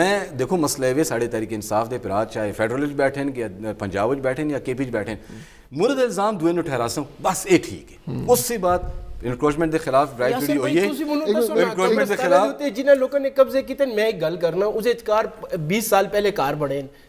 ਮੈਂ ਦੇਖੋ ਮਸਲਾ ਇਹ ਸਾਡੇ ਤਰੀਕੇ ਇਨਸਾਫ ਦੇ ਪਿਰਾਜ ਚਾਹੇ ਫੈਡਰਲ ਵਿੱਚ ਬੈਠੇ ਨੇ ਜਾਂ ਪੰਜਾਬ ਵਿੱਚ ਬੈਠੇ ਨੇ ਜਾਂ ਕੇਪੀ ਵਿੱਚ ਬੈਠੇ ਨੇ मुरद इल्ज़ाम दुए ठहरा सकूँ बस ये ठीक है उससे बात ਇਨਕਰੋਚਮੈਂਟ ਦੇ ਖਿਲਾਫ ਡਰਾਈਵ ਜਿਹੜੀ ਹੋਈ ਹੈ ਇਨਕਰੋਚਮੈਂਟ ਦੇ ਖਿਲਾਫ ਜਿਨ੍ਹਾਂ ਲੋਕਾਂ ਨੇ ਕਬਜ਼ੇ ਕੀਤੇ ਮੈਂ ਇੱਕ ਗੱਲ ਕਰਨਾ ਉਸ ਇਤਕਾਰ 20 ਸਾਲ ਪਹਿਲੇ ਕਾਰ ਬਣੇ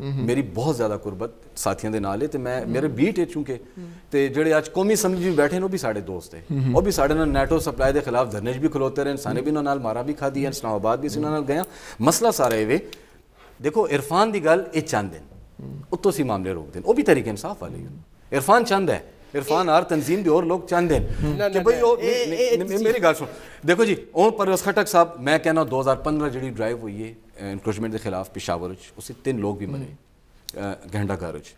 हम्म। मेरी बहुत ज्यादा कुर्बत साथियों के नाल है तो मैं मेरे बीट है चूंकि तो जे अच कौमी समझ भी बैठे वो भी साढ़े दोस्त है वह हम्म। भी साढ़े नैटो सप्लाई के खिलाफ धरने भी खलोते रहे सने भी उन्होंने मारा भी खाधी है इस्लामाबाद भी इन्होंने गए मसला सारा ये देखो इरफान की गल ये चंद हैं हम्म। उत्तों से मामले रोकते हैं भी तरीके इंसाफ वाले इरफान चंद है इरफान आर तंजीम भी और लोग चाहते हैं मेरी गल सुन देखो जी ओम परस खटक साहब मैं कहना दो हज़ार पंद्रह जी ड्राइव हुई है इंक्रोचमेंट के खिलाफ पिशावर उसी तीन लोग भी मरे घंटा हम्म। गारज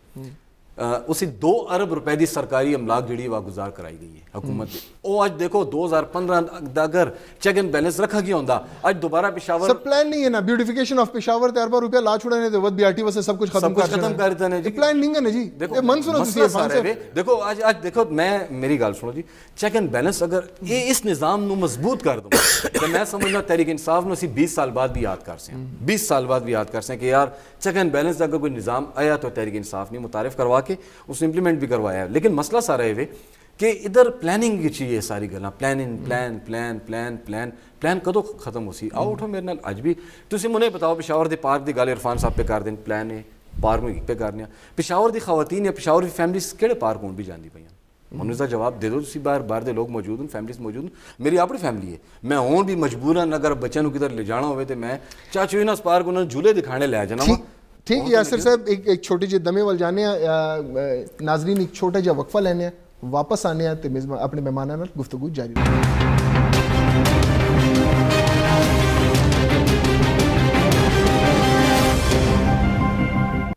उसी दो अरब रुपए की सरकारी अमलाक जी वह गुजार कराई गई है हुकूमत वो हम्म। अज देखो दो हज़ार पंद्रह अगर चेक एंड बैलेंस रखा गया होंगे अज दोबारा पिशावर सर प्लान नहीं है ना ब्यूटिफिकेशन ऑफ पिशावर ते अरबा रुपया ला ने तो वद बीआरटी वसे सब कुछ खत्म कर खत्म कर देने जी प्लान नहीं है ना जी देखो मंसूर से सारे देखो आज आज देखो मैं मेरी गल सुनो जी चेक एंड बैलेंस अगर ये इस निज़ाम नु मजबूत कर दो तो मैं समझना तहरीक इंसाफ नु असि 20 साल बाद भी याद कर सकें 20 हम्म। साल बाद भी याद कर सें कि यार चेक एंड बैलेंस अगर कोई निज़ाम आया तो तहरीक इंसाफ नहीं मुतारिफ करवा के उसने इम्प्लीमेंट भी करवाया है लेकिन मसला सारा ये कि इधर प्लानिंग की चाहिए सारी गल्ला planning plan plan plan plan plan ਕਦੋਂ ਖਤਮ ਹੋ ਸੀ ਆਓ ਉਠੋ ਮੇਰੇ ਨਾਲ ਅੱਜ ਵੀ ਤੁਸੀਂ ਮੈਨੂੰ ਬਤਾਓ ਪਿਸ਼ਾਵਰ ਦੇ ਪਾਰਕ ਦੀ ਗੱਲ ਇਰਫਾਨ ਸਾਹਿਬ ਤੇ ਕਰ ਦੇਣ ਪਲਾਨ ਹੈ ਪਾਰਕ ਨੂੰ ਪੇ ਕਰਨੇ ਪਿਸ਼ਾਵਰ ਦੀ ਖਵਾਤੀਨ ਜਾਂ ਪਿਸ਼ਾਵਰ ਦੀ ਫੈਮਿਲੀਜ਼ ਕਿਹੜੇ ਪਾਰਕ ਹੋਣ ਵੀ ਜਾਂਦੀ ਪਈਆਂ ਮੈਨੂੰ ਇਸ ਦਾ ਜਵਾਬ ਦੇ ਦਿਓ ਤੁਸੀਂ ਬਾਹਰ ਬਾਹਰ ਦੇ ਲੋਕ ਮੌਜੂਦ ਹਨ ਫੈਮਿਲੀਜ਼ ਮੌਜੂਦ ਹਨ ਮੇਰੀ ਆਪਣੀ ਫੈਮਿਲੀ ਹੈ ਮੈਂ ਹੋਣ ਵੀ ਮਜਬੂਰਨ ਅਗਰ ਬੱਚਿਆਂ ਨੂੰ ਕਿਧਰ ਲੈ ਜਾਣਾ ਹੋਵੇ ਤੇ ਮੈਂ ਚਾਚੂ ਇਹਨਾਂ ਪਾਰਕ ਉਹਨਾਂ ਨੂੰ ਝੂਲੇ ਦਿਖਾਣੇ ਲੈ ਜਾਣਾ ਵਾ ठीक है तो यासर साहब एक एक छोटे जे दमे वाल जाने नाजरीन एक छोटा जा वक्फा लेने हैं वापस आने हैं तो मेजबान अपने मेहमाना गुफ्तगु जारी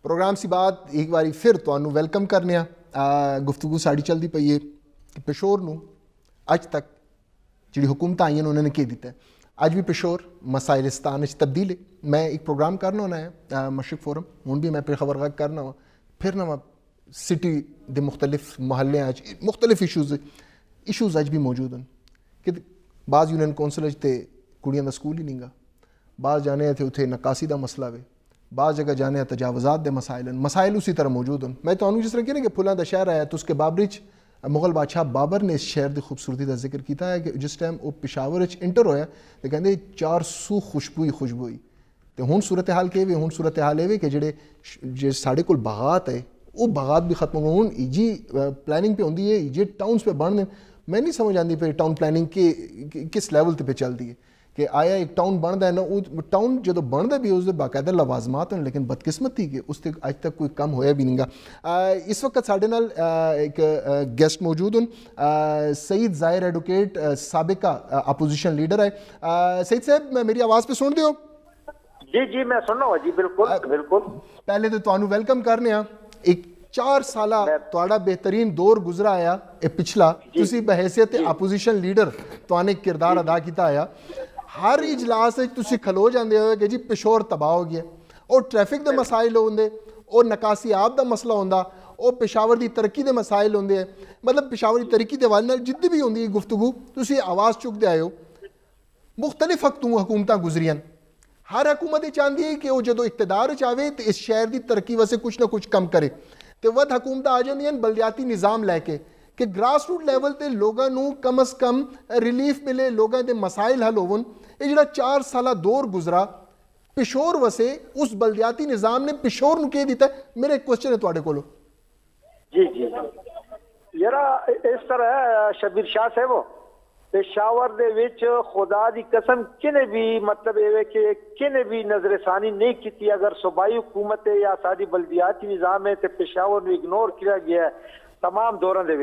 प्रोग्राम सी बात एक बार फिर तुम वेलकम करने गुफ्तगु साड़ी चलती पई है पिशोर अज तक जी हुकूमत आई उन्होंने के दिता है अज भी पिशोर मसाइलिस्तान तब्दील है मैं एक प्रोग्राम करना होना है मशिक फोरम हूँ भी मैं फिर खबर करना हो फिर ना सिटी के मुख्तलिफ महल आज मुख्तलिफ इशूज इशूज अज भी मौजूद हैं कि बाज यूनियन कौंसल थे कुड़ियों का स्कूल ही नहीं गा बाज जाने थे उ नक्कासी का मसला वे बाज जगह जाने तजावजात के मसायल हैं मसाइल उसी तरह मौजूद हैं मैं तो जिस तरह कहना कि फुलों का शहर आया तो उसके बाबरिच मुगल बादशाह बाबर ने इस शहर की खूबसूरती का जिक्र किया है कि जिस टाइम वो पिशावर इंटर होया तो कहें चार सौ खुशबू ही खुशबू हुई तो हूँ सूरत हाल के भी हूँ सूरत हाल ये कि जेडे जे साढ़े को बागात है वह बागात भी खत्म हो जी प्लानिंग पे होंगी है जे टाउनस पर बन मैं नहीं समझ आती फिर टाउन प्लानिंग के, किस लैवल पर चलती है कि आया एक टाउन बनता है ना टाउन जो बनता भी उसके बाकायदा लवाजमात हैं लेकिन बदकिस्मती के उस तक अज तक कोई कम होया भी नहीं गा आ, इस वक्त साढ़े नाल एक गैसट मौजूद हैं सईद जायर एडवोकेट सबका अपोजिशन लीडर है सईद साहब मेरी आवाज़ पर सुन दौ ਜੀ ਜੀ ਮੈਂ ਸੁਣਨਾ ਜੀ ਬਿਲਕੁਲ ਬਿਲਕੁਲ ਪਹਿਲੇ ਤਾਂ ਤੁਹਾਨੂੰ ਵੈਲਕਮ ਕਰਨੇ ਆ ਇੱਕ 4 ਸਾਲਾ ਤੁਹਾਡਾ ਬਿਹਤਰੀਨ ਦੌਰ ਗੁਜ਼ਰਾ ਆ ਇਹ ਪਿਛਲਾ ਤੁਸੀਂ ਬਹਿਸੀਅਤ ਆਪੋਜੀਸ਼ਨ ਲੀਡਰ ਤੁਹਾਨੇ ਕਿਰਦਾਰ ਅਦਾ ਕੀਤਾ ਆ ਹਰ اجلاس ਵਿੱਚ ਤੁਸੀਂ ਖਲੋ ਜਾਂਦੇ ਹੋ ਕਿ ਜੀ ਪਿਸ਼ੋਰ ਤਬਾਹ ਹੋ ਗਿਆ ਉਹ ਟ੍ਰੈਫਿਕ ਦੇ ਮਸਾਇਲ ਹੁੰਦੇ ਉਹ ਨਕਾਸੀ ਆਪ ਦਾ ਮਸਲਾ ਹੁੰਦਾ ਉਹ ਪੇਸ਼ਾਵਰ ਦੀ ਤਰੱਕੀ ਦੇ ਮਸਾਇਲ ਹੁੰਦੇ ਆ ਮਤਲਬ ਪੇਸ਼ਾਵਰ ਦੀ ਤਰੱਕੀ ਦੇ ਵਾਲ ਨਾਲ ਜਿੱਦ ਵੀ ਹੁੰਦੀ ਹੈ ਗੁਫ਼ਤਗੂ ਤੁਸੀਂ ਆਵਾਜ਼ ਚੁੱਕਦੇ ਆਇਓ ਮੁxtਲਿਫ ਹਕੂਮਤਾਂ ਗੁਜ਼ਰੀਆਂ हर हुकूमत यह चाहती है कि वह जो इकतदार आए तो इस शहर की तरक्की वास्ते कुछ ना कुछ कम करे तो वह हुकूमत आ जाए बलदियाती निज़ाम लैके कि ग्रासरूट लैवल से लोगों कम अज कम रिलीफ मिले लोगों के मसाइल हल होवन ये जो चार साल दौर गुजरा पिशोर वसे उस बलदियाती निज़ाम ने पिशोर कह दिता मेरा एक क्वेश्चन है थोड़े को जी जी यार इस तरह शबीर शाह साहब पेशावर खुदा की कसम किने भी मतलब एवे कि किने भी नजरसानी नहीं की अगर सूबाई हुकूमत है या सा बलदियाती निजाम है तो पेशावर इग्नोर किया गया तमाम दौर हूं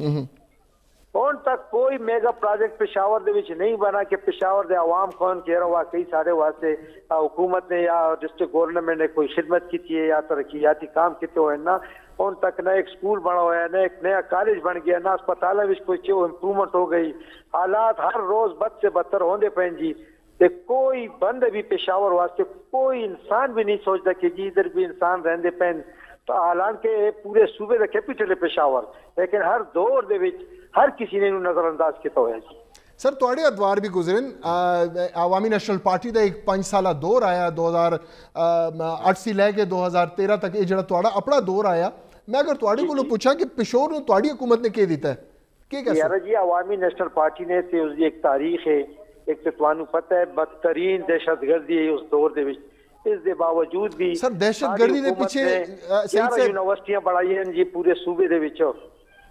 हम्म, हम्म। तक कोई मेगा प्रोजेक्ट पेशावर नहीं बना कि पेशावर के आवाम कौन कह रहा हुआ कई सारे वास्ते हुकूमत ने या डिस्ट्रिक्ट गवर्नमेंट ने कोई खिदमत की है या तरक्याती काम किए हुए ना उन तक ना एक स्कूल बना हुआ है ना एक नया कॉलेज बन गया ना अस्पताल में कुछ इम्प्रूवमेंट हो गई हालात हर रोज बद से बदतर होते पैन जी कोई बंद भी पेशावर वास्ते कोई इंसान भी नहीं सोचता कि जी इधर भी इंसान रहते पेन तो हालांकि पूरे सूबे का कैपिटल है पेशावर लेकिन हर दौर हर किसी ने नजरअंदाज किया हुआ जी सर थोड़े अदवार भी गुजरे आवामी नैशनल पार्टी का एक पांच साल दौर आया दो हज़ार अठ से लैके दो हज़ार तेरह तक ये जो अपना दौर आया मैं अगर थोड़े को पूछा कि पिशोर थोड़ी हुकूमत ने क्या दिता है यार जी अवामी नेशनल पार्टी ने से उसकी एक तारीख है एक तो पता है बदतरीन दहशतगर्दी उस दौर इस दे बावजूद भी सर दहशतगर्दी ਦੇ ਪਿੱਛੇ ਯੂਨੀਵਰਸਿਟੀਆਂ ਬਣਾਈਆਂ ਜੀ ਪੂਰੇ ਸੂਬੇ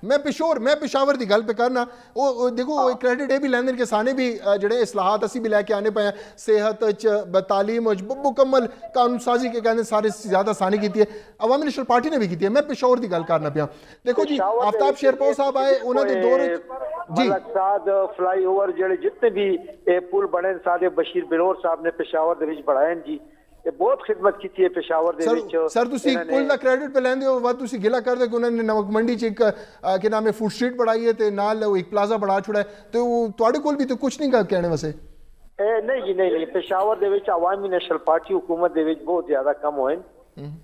ਮੈਂ ਪਿਸ਼ੋਰ ਮੈਂ ਪਿਸ਼ਾਵਰ ਦੀ ਗੱਲ ਪੇ ਕਰਨਾ ਉਹ ਦੇਖੋ ਉਹ ਕ੍ਰੈਡਿਟ ਇਹ ਵੀ ਲੈਣ ਦੇਣ ਕੇ ਸਾਨੇ ਵੀ ਜਿਹੜੇ ਇਸਲਾਹਤ ਅਸੀਂ ਵੀ ਲੈ ਕੇ ਆਨੇ ਪਏ ਆ ਸਿਹਤ ਚ ਬਤਾਲੀਮ ਵਿੱਚ ਮੁਕੰਮਲ ਕਾਨੂੰਨ ਸਾਜ਼ੀ ਕੇ ਕਹਿੰਦੇ ਸਾਰੇ ਜ਼ਿਆਦਾ ਸਾਨੇ ਕੀਤੀ ਹੈ ਆਵਾਮੀ ਨੈਸ਼ਨਲ ਪਾਰਟੀ ਨੇ ਵੀ ਕੀਤੀ ਹੈ ਮੈਂ ਪਿਸ਼ੋਰ ਦੀ ਗੱਲ ਕਰਨਾ ਪਿਆ ਦੇਖੋ ਜੀ ਆਫਤਾਬ ਸ਼ੇਰਪੋ ਸਾਹਿਬ ਆਏ ਉਹਨਾਂ ਦੇ ਦੌਰ ਜੀ ਸਾਦ ਫਲਾਈਓਵਰ ਜਿਹੜੇ ਜਿੱਤੇ ਵੀ ਇਹ ਪੁਲ ਬਣੇ ਸਾਦੇ ਬਸ਼ੀਰ ਬਿਲੋਰ ਸਾਹਿਬ ਨੇ ਪਿਸ਼ਾਵਰ ਦੇ ਵਿੱਚ ਬਣਾਏ ਜੀ ਤੇ ਬਹੁਤ ਖidmat ਕੀਤੀ ਹੈ ਪੇਸ਼ਾਵਰ ਦੇ ਵਿੱਚ ਸਰ ਤੁਸੀਂ ਕੁੱਲ ਦਾ ਕ੍ਰੈਡਿਟ ਪੇ ਲੈਂਦੇ ਹੋ ਵਾ ਤੁਸੀਂ ਗਿਲਾ ਕਰਦੇ ਕਿ ਉਹਨਾਂ ਨੇ ਨਮਕ ਮੰਡੀ ਚ ਇੱਕ ਕਿ ਨਾਮ ਹੈ ਫੂਡ ਸਟਰੀਟ ਬਣਾਈ ਹੈ ਤੇ ਨਾਲ ਉਹ ਇੱਕ ਪਲਾਜ਼ਾ ਬਣਾ ਛੁੜਾ ਤੇ ਉਹ ਤੁਹਾਡੇ ਕੋਲ ਵੀ ਤਾਂ ਕੁਝ ਨਹੀਂ ਕਰ ਕਹਿਣੇ ਵਸੇ ਨਹੀਂ ਜੀ ਨਹੀਂ ਨਹੀਂ ਪੇਸ਼ਾਵਰ ਦੇ ਵਿੱਚ ਆਵਾਮੀ ਨੈਸ਼ਨਲ ਪਾਰਟੀ ਹਕੂਮਤ ਦੇ ਵਿੱਚ ਬਹੁਤ ਜ਼ਿਆਦਾ ਕੰਮ ਹੋਏ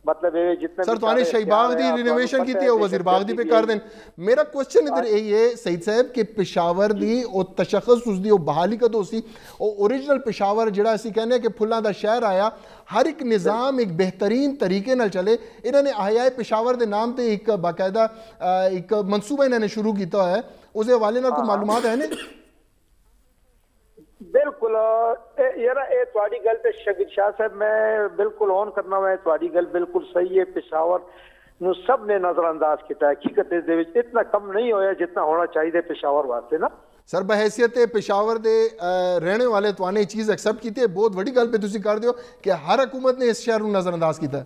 मतलब ये जितने सर तो शहीबाग दी रिनोवेशन की थी वजीर बाग दी पे कर देन मेरा क्वेश्चन इधर हाँ। यही है सईद साहब कि पेशावर दी और तशखस उसदी और बहाली का तो और ओरिजिनल पेशावर जेड़ा असं कहने कि फुलों का शहर आया हर एक निज़ाम एक बेहतरीन तरीके न चले इन्होंने आया पेशावर के नाम से एक बाकायदा एक मनसूबा इन्होंने शुरू किया है उस हवाले कोई हाँ। मालूम है बिल्कुल गल तो शगिर शाह साहब मैं बिल्कुल ऑन करना वा थोड़ी गल बिल्कुल सही है पिशावर सब ने नजरअंदाज किया हकीकत इतना कम नहीं होया जितना होना चाहिए पिशावर वास्ते ना सर बहैसियत पिशावर के रहने वाले तुमने चीज एक्सैप्ट की है बहुत वही गल भी कर दौ कि हर हुकूमत ने इस शहर को नजरअंदाज किया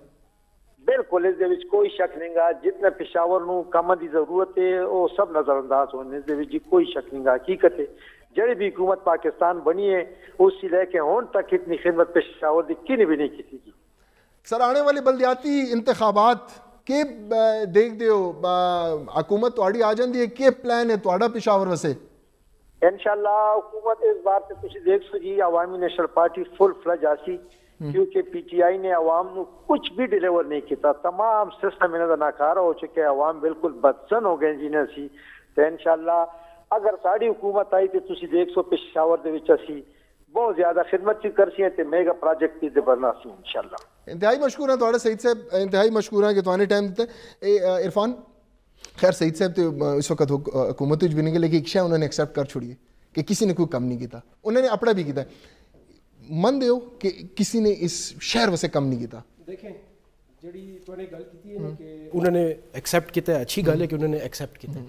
बिल्कुल इस कोई शक नहीं गा जितने पिशावर काम की जरूरत है वह सब नजरअंदाज होने इस कोई शक नहीं गा हकीकत है जड़ी भी हुकूमत पाकिस्तान बनी है उसी लेके हूं तक इतनी खिदमत पेशावर शावरदी किन भी नहीं किसी की सर आने वाले बलदियाती इंतबात के देख दे हकूमत थोड़ी आ जाती है के प्लान है थोड़ा पेशावर वैसे इनशाला हुकूमत इस बार से कुछ देख सो जी Awami National Party full fledged आसी हम्म। क्योंकि पी टी आई ने अवाम को कुछ भी डिलीवर नहीं किया तमाम सिस्टम इन्हें नाकारा हो चुके अवाम बिल्कुल बदसन हो गए जी ने सी तो इनशाला अगर साड़ी हुकूमत आई तो ਤੁਸੀਂ ਦੇਖ ਸੋ ਪਿਸ਼ਾਵਰ ਦੇ ਵਿੱਚ ਅਸੀਂ ਬਹੁਤ ਜ਼ਿਆਦਾ ਖਿਦਮਤ ਕਰ ਸੀ ਤੇ ਮੈਗਾ ਪ੍ਰੋਜੈਕਟ ਦੀ ਜ਼ਬਰਦਸਤ ਇਨਸ਼ਾਅੱਲਾ ਇੰਤਹਾਈ ਮਸ਼ਕੂਰ ਹਾਂ ਤੁਹਾਡਾ ਸਈਦ ਸਾਹਿਬ ਇੰਤਹਾਈ ਮਸ਼ਕੂਰ ਹਾਂ ਕਿ ਤੁਹਾਨੂੰ ਟਾਈਮ खैर सईद साहब तो इस वक्त हुकूमत भी नहीं गए लेकिन इच्छा उन्होंने एक्सेप्ट कर छोड़ी कि किसी ने कोई कम नहीं किया उन्होंने अपना भी किया मन दो कि किसी ने इस शहर वैसे कम नहीं किया देखें जी गल की उन्होंने एक्सेप्ट किया अच्छी गल है कि उन्होंने एक्सेप्ट किया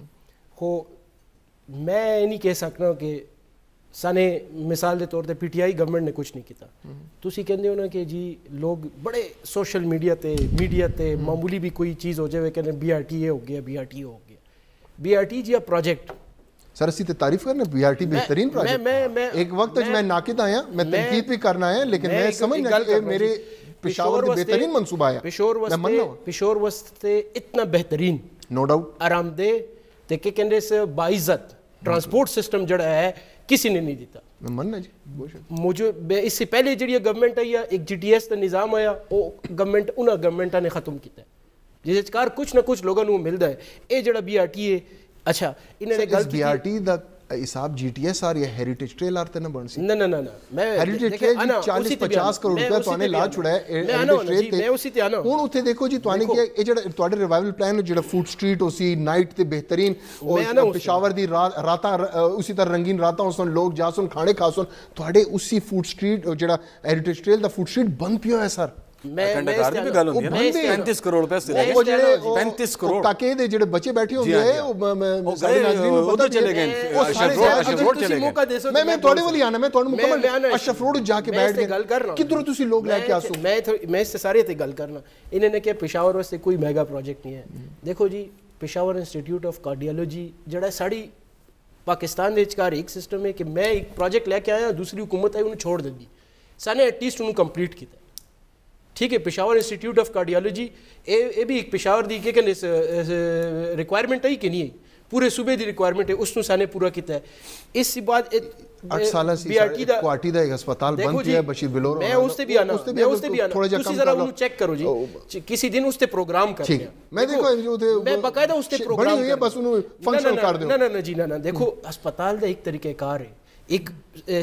मैं नहीं कह सकना कि सने मिसाल के तौर पर पी टी आई गवर्नमेंट ने कुछ नहीं किया तुम कहते हो ना कि जी लोग बड़े सोशल मीडिया से मीडिया से मामूली भी कोई चीज़ हो जाए कहने बी आर टी ए हो गया बी आर टी ए हो गया बी आर टी जी प्रोजेक्ट सर असी तो तारीफ करने बी आर टी बेहतरीन प्रोजेक्ट मैं, मैं, एक वक्त मैं, मैं नाकिद आया मैं तनकीद भी करना आया लेकिन मैं, मैं समझ नहीं मेरे पिशावर बेहतरीन मंसूबा आया पिशोर वस्ते पिशोर वस्ते इतना बेहतरीन नो डाउट आरामदेह ਤੇ ਕਿ ਕਹਿੰਦੇ ਇਸ ਬਾਇਜ਼ਤ ਟਰਾਂਸਪੋਰਟ ਸਿਸਟਮ ਜਿਹੜਾ ਹੈ ਕਿਸੇ ਨੇ ਨਹੀਂ ਦਿੱਤਾ ਮੰਨਣਾ ਜੀ ਮੁਝੇ ਇਸ ਤੋਂ ਪਹਿਲੇ ਜਿਹੜੀ ਗਵਰਨਮੈਂਟ ਆਈ ਆ ਇੱਕ ਜੀਟੀਐਸ ਦਾ ਨਿਜ਼ਾਮ ਆਇਆ ਉਹ ਗਵਰਨਮੈਂਟ ਉਹਨਾਂ ਗਵਰਨਮੈਂਟਾਂ ਨੇ ਖਤਮ ਕੀਤਾ ਜਿਹਦੇ ਚ ਕਾਰ ਕੁਝ ਨਾ ਕੁਝ ਲੋਕਾਂ ਨੂੰ ਮਿਲਦਾ ਹੈ ਇਹ ਜਿਹੜਾ ਬੀਆਰਟੀ ਹੈ ਅੱਛਾ ਇਹਨਾਂ ਨੇ ਗੱਲ ਕੀਤੀ ਬੀਆਰਟੀ ਦਾ इसाब जीटीएस आर या हेरिटेज ट्रेल आर तेना बन सी ना ना ना ना मैं हेरिटेज ट्रेल 40 50 ਕਰੋੜ ਦਾ ਤੁਹਾਨੂੰ ਲਾ ਛੁੜਿਆ ਹੈਰੀਟੇਜ ਟ੍ਰੇਲ ਤੇ ਮੈਂ ਉਸੇ ਤੇ ਆਣਾ ਹੁਣ ਉੱਥੇ ਦੇਖੋ ਜੀ ਤੁਹਾਨੂੰ ਕਿ ਇਹ ਜਿਹੜਾ ਤੁਹਾਡੇ ਰਿਵਾਈਵਲ ਪਲਾਨ ਜਿਹੜਾ ਫੂਡ ਸਟਰੀਟ ਉਸੀ ਨਾਈਟ ਤੇ ਬਿਹਤਰੀਨ ਔਰ ਪਿਸ਼ਾਵਰ ਦੀ ਰਾਤਾਂ ਉਸੀ ਤਰ੍ਹਾਂ ਰੰਗੀਨ ਰਾਤਾਂ ਉਸਨ ਲੋਕ ਜਾਸਨ ਖਾਣੇ ਖਾਸਨ ਤੁਹਾਡੇ ਉਸੀ ਫੂਡ ਸਟਰੀਟ ਜਿਹੜਾ ਹੈਰੀਟੇਜ ਟ੍ਰੇਲ ਦਾ ਫੂਡ ਸਟਰੀਟ ਬੰਦ ਪਿਆ ਹੈ ਸਰ पिशावर कोई महंगा प्रोजेक्ट नहीं है देखो जी पिशावर इंस्टीट्यूट ऑफ कार्डियोलॉजी जी पाकिस्तान एक सिस्टम है कि मैं एक प्रोजेक्ट लेके आया दूसरी हुकूमत आई उन्हें छोड़ दी सी एटलीस्ट उन्होंने कंप्लीट किया ठीक है पिशावर इंस्टीट्यूट ऑफ कार्डियोलॉजी ये भी एक पिशावर दी के रिक्वायरमेंट आई कि नहीं पूरे सूबे की रिक्वायरमेंट है उसनु साने पूरा किया है इस बात ਅੱਠ ਸਾਲਾਂ ਸੀ ਕੁਆਟੀ ਦਾ ਇੱਕ ਹਸਪਤਾਲ ਬੰਦ ਪਿਆ ਬਸ਼ੀਰ ਬਿਲੋਰ ਮੈਂ ਉਸ ਤੇ ਵੀ ਆਣਾ ਮੈਂ ਉਸ ਤੇ ਵੀ ਆਣਾ ਤੁਸੀਂ ਜ਼ਰਾ ਉਹਨੂੰ ਚੈੱਕ ਕਰੋ ਜੀ ਕਿਸੇ ਦਿਨ ਉਸ ਤੇ ਪ੍ਰੋਗਰਾਮ ਕਰ ਲਿਆ ਮੈਂ ਦੇਖੋ ਐਨਜੀਓ ਤੇ ਮੈਂ ਬਕਾਇਦਾ ਉਸ ਤੇ ਪ੍ਰੋਗਰਾਮ ਬਣੀ ਹੋਈ ਹੈ ਬਸ ਉਹਨੂੰ ਫੰਕਸ਼ਨ ਕਰ ਦਿਓ ਨਾ ਨਾ ਨਾ ਜੀ ਨਾ ਨਾ ਦੇਖੋ ਹਸਪਤਾਲ ਦਾ ਇੱਕ ਤਰੀਕੇ ਕਾਰ ਹੈ ਇੱਕ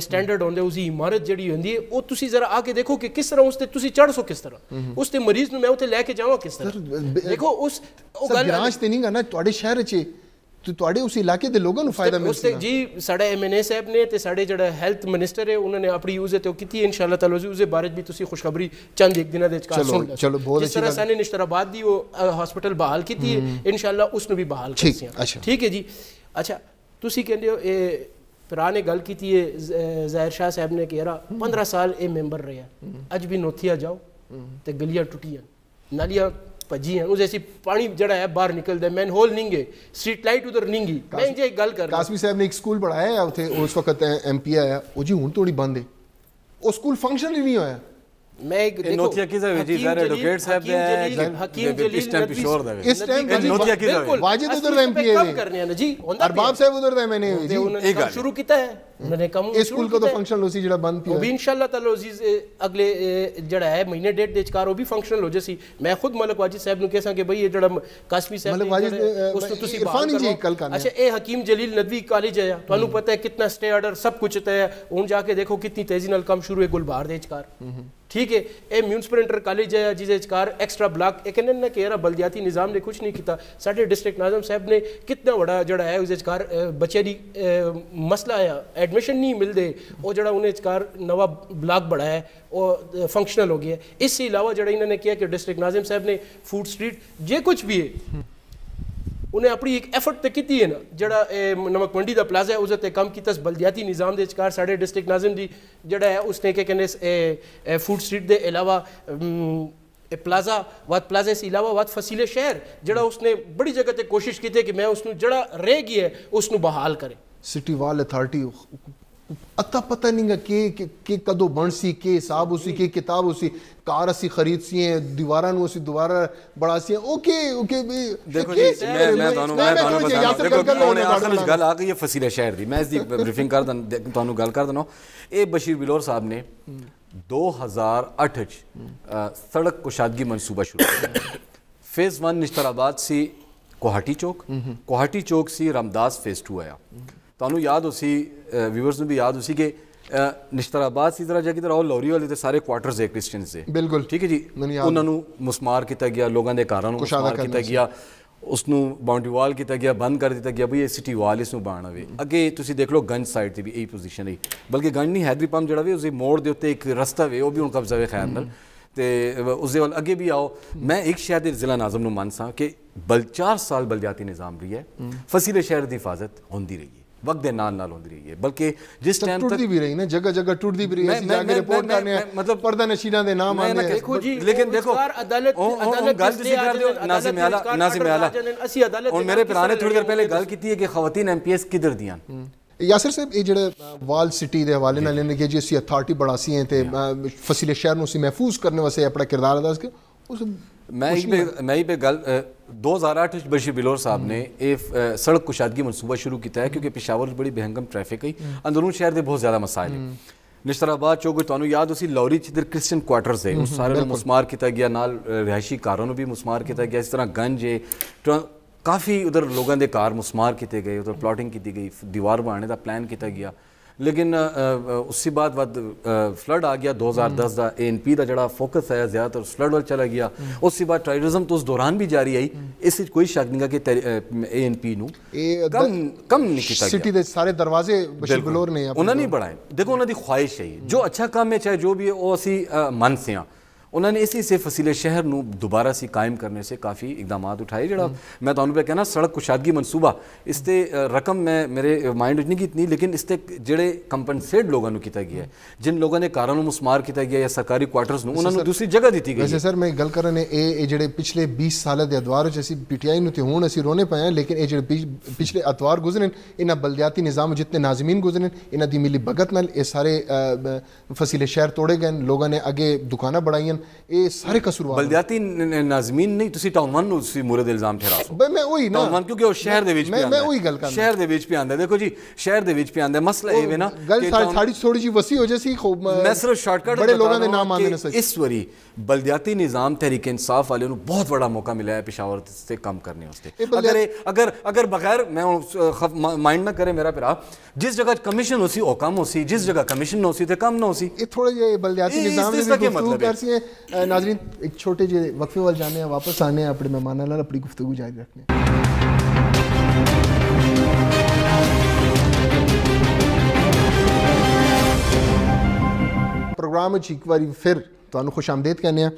ਸਟੈਂਡਰਡ ਹੁੰਦਾ ਉਸੀ ਇਮਾਰਤ ਜਿਹੜੀ ਹੁੰਦੀ ਹੈ ਉਹ ਤੁਸੀਂ ਜ਼ਰਾ ਆ ਕੇ ਦੇਖੋ ਕਿ ਕਿਸ ਤਰ੍ਹਾਂ ਉਸ ਤੇ ਤੁਸੀਂ ਚੜ ਸੋ ਕਿਸ ਤਰ੍ਹਾਂ ਉਸ ਤੇ ਮਰੀਜ਼ ਨੂੰ ਮੈਂ ਉੱਥੇ ਲੈ ਕੇ ਜਾਵਾਂ ਕਿਸ ਤਰ੍ਹਾਂ ਦੇਖੋ ਉਸ ਉਹ ਗੱਲ ਗਰਾਂਜ ਤੇ ਨਹੀਂ ਗਾ ਨਾ ਤੁਹਾਡੇ ਸ਼ਹਿਰ 'ਚ ਤੇ ਤੁਹਾਡੇ ਉਸ ਇਲਾਕੇ ਦੇ ਲੋਕਾਂ ਨੂੰ ਫਾਇਦਾ ਮਿਲ ਸਕਦਾ ਜੀ ਸਾਡਾ ਐਮਐਨਏ ਸਾਹਿਬ ਨੇ ਤੇ ਸਾਡੇ ਜਿਹੜਾ ਹੈਲਥ ਮਿਨਿਸਟਰ ਹੈ ਉਹਨਾਂ ਨੇ ਆਪਣੀ ਯੂਜ਼ ਤੇ ਉਹ ਕੀਤੀ ਇਨਸ਼ਾਅੱਲਾ ਤਾਲਾ ਜੀ ਉਸਦੇ ਬਾਰੇ ਵੀ ਤੁਸੀਂ ਖੁਸ਼ਖਬਰੀ ਚੰਦ ਇੱਕ ਦਿਨਾਂ ਦੇ ਵਿੱਚ ਕਾਰ ਸੁਣ ਚਲੋ ਬਹੁਤ ਅੱਛੀ ਜਿਸ ਤਰ੍ਹਾਂ ਸਾਨੇ ਨਿਸ਼ਤਰਾਬਾਦ ਦੀ ਉਹ ਹਸਪੀਟਲ ਬਹਾਲ ਕੀਤੀ ਹੈ ਇਨਸ਼ਾਅੱਲਾ ਉਸ ਨੂੰ ਵੀ ਬਹਾਲ ਕਰਸੀਆਂ ਠੀਕ ਹੈ ਜੀ ਅੱਛਾ ਤੁਸੀਂ ਕਹਿੰਦੇ ਹੋ ਇਹ ਨੇ ਗੱਲ ਕੀਤੀ ਹੈ ਜ਼ਾਹਿਰ ਸ਼ਾਹ ਸਾਹਿਬ ਨੇ ਕਿਹਾ 15 ਸਾਲ ਇਹ ਮੈਂਬਰ ਰਿਹਾ ਅੱਜ ਵੀ ਨੋਥੀਆ ਜਾਓ ਤੇ ਗਲੀਆਂ ਟੁੱਟੀਆਂ ਨਾਲੀਆਂ ਭਜੀਆਂ ਉਹ ਜੈਸੀ ਪਾਣੀ ਜਿਹੜਾ ਹੈ ਬਾਹਰ ਨਿਕਲਦਾ ਮੈਨ ਹੋਲ ਨਹੀਂਗੇ ਸਟਰੀਟ ਲਾਈਟ ਉਧਰ ਨਹੀਂਗੀ ਮੈਂ ਜੇ ਗੱਲ ਕਰ ਕਾਸਮੀ ਸਾਹਿਬ ਨੇ ਇੱਕ ਸਕੂਲ ਪੜਾਇਆ ਉੱਥੇ ਉਸ ਵਕਤ ਐਮਪੀ ਆਇਆ ਉਹ ਜੀ ਹੁਣ ਤੋੜੀ ਬੰਦ ਹੈ ਉਹ ਸਕੂਲ ਫੰਕਸ਼ਨਲ ਹੀ ਨਹੀਂ ਹੋਇਆ మేగ నోటీయకిస వెజిస్ ఆ డాగేట్స్ హపె యా హకీమ్ జలీల్ నద్వీ ఇస్ టైం బేల్కుల్ వాజిద్ ఉదర్ ఎంపి ఎ కప్ కర్నే యా నా జీ అర్బాబ్ సాబ్ ఉదర్ దే మేనే షురూ కితా హై ఇస్ స్కూల్ కో తో ఫంక్షనల్ హో సి జడా బంద్ హో ఆ బి ఇన్షా అల్లాహ్ తాలాజీజ్ అగ్లే జడా హై మైనే డేట్ దే చకార్ ఓ బి ఫంక్షనల్ హో జే సి మే khud మలక్వాజిద్ సాబ్ ను కయా సా కే భై ఏ జడా కాస్మీ సాబ్ ఉస్తా తుసి బాత్ అచ్చా ఏ హకీమ్ జలీల్ నద్వీ కాలేజ్ యా తానూ పతా హై కిత్నా స్టాండ్ ఆర్డర్ సబ్ కుచ్ తే హే ఉన్ జాకే దేఖో కిత్నీ తేజీ నల్ కమ్ షురూ ఏ గల్బార్ డే చకార్ హమ్ హమ్ ठीक है यह म्यूनसिपल इंटर कॉलेज है जिसे जिसेकार एक्सट्रा ब्लाक एक ने कह रहा बलदियाती निज़ाम ने कुछ नहीं किया साढ़े डिस्ट्रिक्ट नाजम साहब ने कितना बड़ा जोड़ा है उसकार बच्चे की मसला आया एडमिशन नहीं मिलते और जरा उन्हें कार नवा ब्लाक बढ़ाया है और फंक्शनल हो गया इससे अलावा जरा इन्होंने किया कि डिस्ट्रिक्ट नाजिम साहब ने फूड स्ट्रीट जो कुछ भी है उन्हें अपनी एक एफर्ट तो की है ना जरा नमक मंडी का प्लाजा है उसके कम किया बलदियाती निज़ाम के कार साढ़े डिस्ट्रिक्ट नाजिम की जड़ा है उसने क्या कहने फूड स्ट्रीट के अलावा प्लाजा वाद प्लाजा से इलावा वाद फसीले शहर जोड़ा उसने बड़ी जगह से कोशिश की थी कि मैं उसको जोड़ा रह गई है उसको बहाल करें सिटी वाल अथॉरिटी अता पता नहीं के के, के कदो बणसी के हिसाब उसी के किताब उसी कार असी खरीद सी है दीवारा नु उसी दोबारा बड़ा सी ओके ओके भी देखो जी मैं मैं ਤੁਹਾਨੂੰ मैं ਤੁਹਾਨੂੰ बता देखो ਉਹਨੇ ਆਖਰ ਵਿੱਚ ਗੱਲ ਆ ਗਈ ਇਹ ਫਸੀਲਾ ਸ਼ਹਿਰ ਦੀ ਮੈਂ ਇਸ ਦੀ ब्रीफिंग कर दन ਤੁਹਾਨੂੰ गल कर दनो ए बशीर बिलोर साहब ने 2008 च सड़क कुशादगी मंसूबा शुरू फेज़ वन निश्तराबाद सी कोहाटी चौक कोहाटी हम्म, हम्म। चौक सी रामदास फेज़ टू आया ਤੁਹਾਨੂੰ ਯਾਦ ਹੋਸੀ ਵੀਵਰਸ ਨੂੰ ਵੀ ਯਾਦ ਹੋਸੀ ਕਿ ਨਿਸ਼ਤਰਾਬਾਦ ਸੀ ਤਰ੍ਹਾਂ ਜਾਂ ਕਿਧਰ ਉਹ ਲੋਰੀ ਵਾਲੇ ਤੇ ਸਾਰੇ ਕੁਆਟਰਸ ਦੇ ਕ੍ਰਿਸਚੀਅਨਸ ਦੇ ਬਿਲਕੁਲ ਠੀਕ ਹੈ ਜੀ ਉਹਨਾਂ ਨੂੰ ਮਸਮਾਰ ਕੀਤਾ ਗਿਆ ਲੋਕਾਂ ਦੇ ਘਰਾਂ ਨੂੰ ਮਸਮਾਰ ਕੀਤਾ ਗਿਆ ਉਸ ਨੂੰ ਬਾਉਂਡਰੀ ਵਾਲ ਕੀਤਾ ਗਿਆ ਬੰਦ ਕਰ ਦਿੱਤਾ ਗਿਆ ਵੀ ਇਹ ਸਿਟੀ ਵਾਲ ਇਸ ਨੂੰ ਬਾਣਾਵੇ ਅੱਗੇ ਤੁਸੀਂ ਦੇਖ ਲਓ ਗੰਜ ਸਾਈਡ ਤੇ ਵੀ ਇਹ ਪੋਜੀਸ਼ਨ ਹੈ ਬਲਕਿ ਗੰਜ ਨਹੀਂ ਹੈਦਰੀ ਪੰਪ ਜਿਹੜਾ ਵੀ ਉਸੇ ਮੋੜ ਦੇ ਉੱਤੇ ਇੱਕ ਰਸਤਾ ਵੇ ਉਹ ਵੀ ਹੁਣ ਕਬਜ਼ਾ ਵੇ ਖਿਆਲ ਨਾਲ ਤੇ ਉਸ ਦੇ ਵੱਲ ਅੱਗੇ ਵੀ ਆਓ ਮੈਂ ਇੱਕ ਸ਼ਹਿਰ ਦੇ ਜ਼ਿਲ੍ਹਾ ਨਾਜ਼ਮ ਨੂੰ ਮੰਨ ਕਿ ਬਲ 4 ਸਾਲ ਬਲਜਾਤੀ ਨਿਜ਼ਾਮ ਰਹੀ ਹੈ ਫਸੀਲੇ ਸ਼ਹਿਰ ਦੀ ਹਿਫਾਜ਼ਤ ਹੁੰਦੀ ਰਹੀ ਹੈ वक्त के नाल नाल होंगी रही है बल्कि जिस टाइम तक भी रही ना जगह जगह टूट भी रही है जाके रिपोर्ट करने मतलब पर्दा नशीना दे नाम आने लेकिन देखो अदालत अदालत गल जिसे कर दियो नाजिम आला नाजिम आला असी अदालत और मेरे पुराने थोड़ी देर पहले गल की थी कि खवातीन एमपीएस किधर दियां हम्म। यासर साहब ये जो वाल सिटी के हवाले ने कि जी अथॉरिटी बढ़ा सी तो फसीले शहर में महफूज करने वास्ते अपना किरदार अदा सके उस मैं मैं पे गल दो हज़ार आठ बशीर बिलोर साहब ने एक सड़क कुशादगी मनसूबा शुरू किया है क्योंकि पिशावर बड़ी बेहंगम ट्रैफिक है अंदरून शहर के बहुत ज़्यादा मसाइल है ਨਿਸ਼ਤਰਾਬਾਦ ਚੌਕ ਤੁਹਾਨੂੰ ਯਾਦ ਉਸੀ ਲੌਰੀ ਚਿਦਰ ਕ੍ਰਿਸਚੀਅਨ ਕੁਆਟਰਸ ਹੈ ਉਸ ਸਾਰੇ ਨੂੰ ਮੁਸਮਾਰ ਕੀਤਾ ਗਿਆ ਨਾਲ ਰਿਹਾਇਸ਼ੀ ਕਾਰਾਂ ਨੂੰ ਵੀ ਮੁਸਮਾਰ ਕੀਤਾ ਗਿਆ ਇਸ ਤਰ੍ਹਾਂ ਗੰਜ ਹੈ ਕਾਫੀ ਉਧਰ ਲੋਕਾਂ ਦੇ ਕਾਰ ਮੁਸਮਾਰ ਕੀਤੇ ਗਏ ਉਧਰ ਪਲਾਟਿੰਗ ਕੀਤੀ ਗਈ ਦੀਵਾਰ ਬਣਾਉਣ ਦਾ ਪਲਾਨ ਕੀਤਾ ਗਿਆ लेकिन उसी बाद फ्लड आ गया 2010 हज़ार दस का ए एन पी का जरा फोकस आया ज़्यादातर फ्लड वाल चला गया हम्म। उसी बाद टेररिज्म तो उस दौरान भी जारी आई हम्म। इस कोई शक नहीं गा कि ए एन पी कम कम नहीं किया सारे दरवाजे उन्होंने नहीं बढ़ाए देखो उन्होंने ख्वाहिश है जो हम्म। अच्छा काम है चाहे जो भी है वो असी मनसे हाँ उन्होंने इसी इसे फसीले शहर में दोबारा से कायम करने से काफ़ी इकदाम उठाए जो हम्म। मैं तुम्हें पे कहना सड़क कुशादगी मनसूबा इसते रकम मैं मेरे माइंड नहीं कितनी लेकिन इसते जेड़े कंपनसेड लोगों को किया गया है जिन लोगों ने कारा मुस्मार किया गया या सरकारी क्वार्टरस उन्होंने दूसरी जगह दी गई सर मैं गल कर जो पिछले बीस साल के अतवार पी टी आई तो हूँ असं रोने पाए हैं लेकिन ये जो पिछले अतवार गुजरे इन्ह बलदियाती निज़ाम जितने नाजमीन गुजरे इन्हों की मिली भगत न सारे फसीले शहर तोड़े गए लोगों ने अगे दुकाना बढ़ाई ਇਹ ਸਾਰੇ ਕਸੂਰਵਾਰ ਬਲਦਿਆਤੀ ਨਾਜ਼ਮੀਨ ਨਹੀਂ ਤੁਸੀਂ ਟਾਊਨ 1 ਨੂੰ ਤੁਸੀਂ ਮੂਰਦ ਇਲਜ਼ਾਮ ਠਹਿਰਾ ਸੋ ਮੈਂ ਉਹੀ ਨਾ ਟਾਊਨ 1 ਕਿਉਂਕਿ ਉਹ ਸ਼ਹਿਰ ਦੇ ਵਿੱਚ ਪਿਆ ਮੈਂ ਉਹੀ ਗੱਲ ਕਰਦਾ ਸ਼ਹਿਰ ਦੇ ਵਿੱਚ ਪਿਆ ਆਂਦਾ ਦੇਖੋ ਜੀ ਸ਼ਹਿਰ ਦੇ ਵਿੱਚ ਪਿਆ ਆਂਦਾ ਮਸਲਾ ਇਹ ਵੇ ਨਾ ਗੱਲ ਸਾਡੀ ਥੋੜੀ ਜੀ ਵਸੀ ਹੋ ਜੇਸੀ ਖੂਬ ਮੈਂ ਸਿਰਫ ਸ਼ਾਰਟਕਟ ਬੜੇ ਲੋਕਾਂ ਦੇ ਨਾਮ ਆਂਦੇ ਨੇ ਸੱਚ ਇਸ ਵਾਰੀ ਬਲਦਿਆਤੀ ਨਿਜ਼ਾਮ ਤਹਿਰੀਕ ਇਨਸਾਫ ਵਾਲਿਆਂ ਨੂੰ ਬਹੁਤ ਵੱਡਾ ਮੌਕਾ ਮਿਲਿਆ ਹੈ ਪਿਸ਼ਾਵਰ से कम करने वास्ते अगर अगर अगर बगैर मैं माइंड ना करे मेरा भरा जिस जगह कमीशन होसी ओ कम होसी जिस जगह कमीशन ना होसी ते कम ना होसी ये थोड़े जे बलदियाती निजाम दे मतलब है नाजरीन एक छोटे जो वक्फे वाल जाने वापस आने अपने मेहमान अपनी गुफ्तु जारी रखने प्रोग्राम एक बार फिर तुम तो खुश आमदेद कहने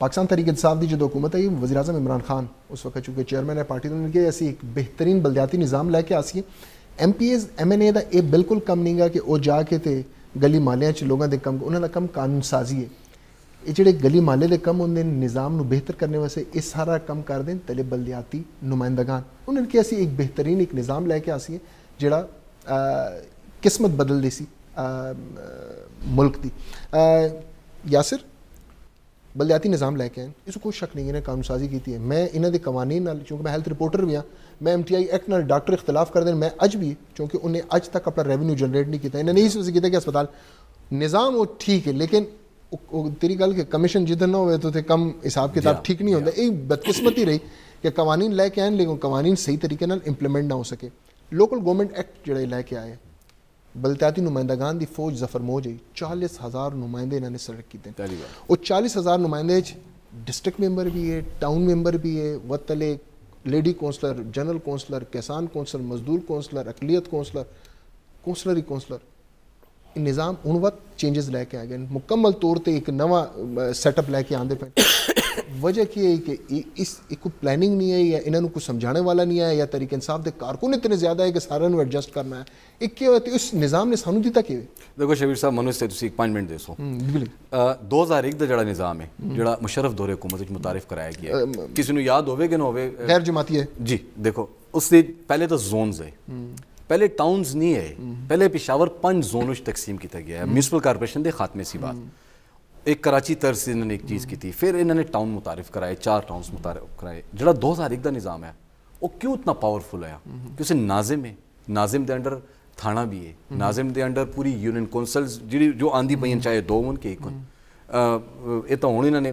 पाकिस्तान तरीके इंसाफ की जो हुकूमत आई वजी अजम इमरान खान उस वक्त चूंकि चेयरमैन है पार्टी तो उन्होंने कहा एक बेहतरीन बलद्याती निज़ाम लैके आ सके M P S M N A का यह बिल्कुल कम नहीं गा कि वह जाके तो ਗਲੀ ਮਾਲਿਆਂ 'ਚ ਲੋਕਾਂ ਦੇ ਕੰਮ ਉਹਨਾਂ ਦਾ ਕੰਮ ਕਾਨੂੰਨ ਸਾਜ਼ੀ ਹੈ ਇਹ ਜਿਹੜੇ ਗਲੀ ਮਾਲੇ ਦੇ ਕੰਮ ਹੁੰਦੇ ਨੇ ਨਿਜ਼ਾਮ ਨੂੰ ਬਿਹਤਰ ਕਰਨ ਵਾਸਤੇ ਇਹ ਸਾਰਾ ਕੰਮ ਕਰਦੇ ਨੇ ਤਲੇ ਬਲਦਿਆਤੀ ਨੁਮਾਇੰਦਗਾਂ ਉਹਨਾਂ ਨੇ ਕਿ ਅਸੀਂ ਇੱਕ ਬਿਹਤਰੀਨ ਇੱਕ ਨਿਜ਼ਾਮ ਲੈ ਕੇ ਆਸੀਏ ਜਿਹੜਾ ਕਿਸਮਤ ਬਦਲਦੀ ਸੀ ਮੁਲਕ ਦੀ ਯਾਸਰ ਬਲਦਿਆਤੀ ਨਿਜ਼ਾਮ ਲੈ ਕੇ ਆਏ ਇਸ ਕੋਈ ਸ਼ੱਕ ਨਹੀਂ ਇਹਨੇ ਕਾਨੂੰਨ ਸਾਜ਼ੀ ਕੀਤੀ ਹੈ ਮੈਂ ਇਹਨਾਂ ਦੇ ਕਾਨੂੰਨ ਨਾਲ ਕਿਉਂਕਿ ਮੈਂ ਹੈਲਥ ਰਿਪੋਰਟਰ ਵੀ ਹਾਂ मैं एम टी आई एक्ट ना डॉक्टर इख्तलाफ कर दें मैं अज भी चूँकि उन्हें आज तक अपना रेवेन्यू जनरेट नहीं किया इन्होंने इस किया कि अस्पताल निज़ाम वो ठीक है लेकिन तेरी गल के कमीशन जितने ना हो तो थे कम हिसाब किताब ठीक नहीं होता यही बदकिस्मती रही कि कवानीन लैके आए लेकिन कवानीन सही तरीके इंप्लीमेंट ना हो सके लोकल गवर्नमेंट एक्ट जो लैके आए बलतियाती नुमाइंदगान की फौज जफर मोह जी चालीस हज़ार नुमाइंदे इन्होंने सिलेक्ट किए चालीस हज़ार नुमाइंदे डिस्ट्रिक्ट मैंबर भी है टाउन मैंबर भी है वतले लेडी कौंसलर जनरल कौंसलर किसान कौंसलर मजदूर कौंसलर अकलीत कौंसलर कौंसलर ही कौंसलर निज़ाम उन वक्त चेंजेस लैके आ गए मुकम्मल तौर पर एक नवा सैटअप लैके आते पे वजह की है कि इस एक प्लानिंग नहीं है या इन्हों को समझाने वाला नहीं है या तरीके इंसाफ के कारकुन इतने ज्यादा है कि सारे एडजस्ट करना है एक क्या है उस निज़ाम ने सू दिता कि देखो शबीर साहब मनोज से एक पाँच मिनट दसो हम्म, दो हज़ार एक का जरा निज़ाम है हम्म। जो मुशरफ दौरे हुकूमत मुतारफ कराया गया किसी को याद होवे कि ना होवे गैर जमाती है जी देखो उससे पहले तो जोनस है हम्म। पहले टाउन्स नहीं है पहले पिशावर पंच जोन तकसीम किया गया है म्यूनसिपल कॉरपोरेशन के खात्मे सी बात एक कराची तर्ज इन्होंने एक चीज़ की थी फिर इन्होंने टाउन मुतारफ कराए चार टाउन मुतारफ कराए जो दो हज़ार एक का निज़ाम है वो क्यों इतना पावरफुल है क्योंकि नाजिम है नाजिम के अंडर थाना भी है नाजिम के अंडर पूरी यूनियन कौंसल जी जो आंदी पी चाहे दो होन एक होन ये तो हूँ इन्होंने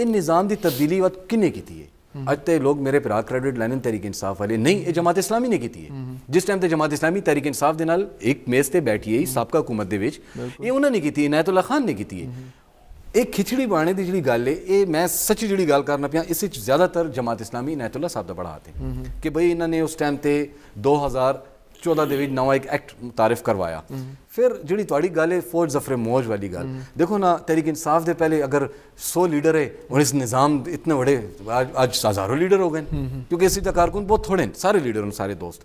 ये निज़ाम की तब्दीली बात किन्ने की है अज तक लोग मेरे ਭਰਾ ਕ੍ਰੈਡਿਟ ਲੈਣ ਤਰੀਕ ਇਨਸਾਫ ਵਾਲੇ ਨਹੀਂ ਇਹ ਜਮਾਤ ਇਸਲਾਮੀ ਨੇ ਕੀਤੀ ਹੈ ਜਿਸ ਟਾਈਮ ਤੇ ਜਮਾਤ ਇਸਲਾਮੀ ਤਰੀਕ ਇਨਸਾਫ ਦੇ ਨਾਲ ਇੱਕ ਮੇਜ਼ ਤੇ ਬੈਠੀ ਹੈ ਸਾਬਕਾ ਹਕੂਮਤ ਦੇ ਵਿੱਚ ਇਹ ਉਹਨਾਂ ਨੇ ਕੀਤੀ ਇਨਾਇਤੁੱਲਾ ਖਾਨ ਨੇ ਕੀਤੀ ਹੈ ਇਹ ਖਿਚੜੀ ਬਾਣੇ ਦੀ ਜਿਹੜੀ ਗੱਲ ਹੈ ਇਹ ਮੈਂ ਸੱਚ ਜਿਹੜੀ ਗੱਲ ਕਰਨਾ ਪਿਆ ਇਸ ਵਿੱਚ ਜ਼ਿਆਦਾਤਰ ਜਮਾਤ ਇਸਲਾਮੀ ਇਨਾਇਤੁੱਲਾ ਸਾਹਿਬ ਦਾ ਬੜਾ ਹੱਥ ਹੈ ਕਿ ਭਈ ਇਹਨਾਂ ਨੇ ਉਸ ਟਾਈਮ ਤੇ 2000 14 ਦੇ ਵਿੱਚ ਨਵਾਂ ਇੱਕ ਐਕਟ ਤਾਰਿਫ ਕਰਵਾਇਆ ਫਿਰ ਜਿਹੜੀ ਤੁਹਾਡੀ ਗੱਲ ਹੈ ਫੌਜ ਜ਼ਫਰ ਮੋਜ ਵਾਲੀ ਗੱਲ ਦੇਖੋ ਨਾ ਤਰੀਕ ਇਨਸਾਫ ਦੇ ਪਹਿਲੇ ਅਗਰ 100 ਲੀਡਰ ਹੈ ਔਰ ਇਸ ਨਿਜ਼ਾਮ ਇਤਨੇ ਵੱਡੇ ਅੱਜ ਹਜ਼ਾਰੋਂ ਲੀਡਰ ਹੋ ਗਏ ਕਿਉਂਕਿ ਇਸੇ ਤਰ੍ਹਾਂ ਕਾਰਕੁਨ ਬਹੁਤ ਥੋੜੇ ਸਾਰੇ ਲੀਡਰ ਨੇ ਸਾਰੇ ਦੋਸਤ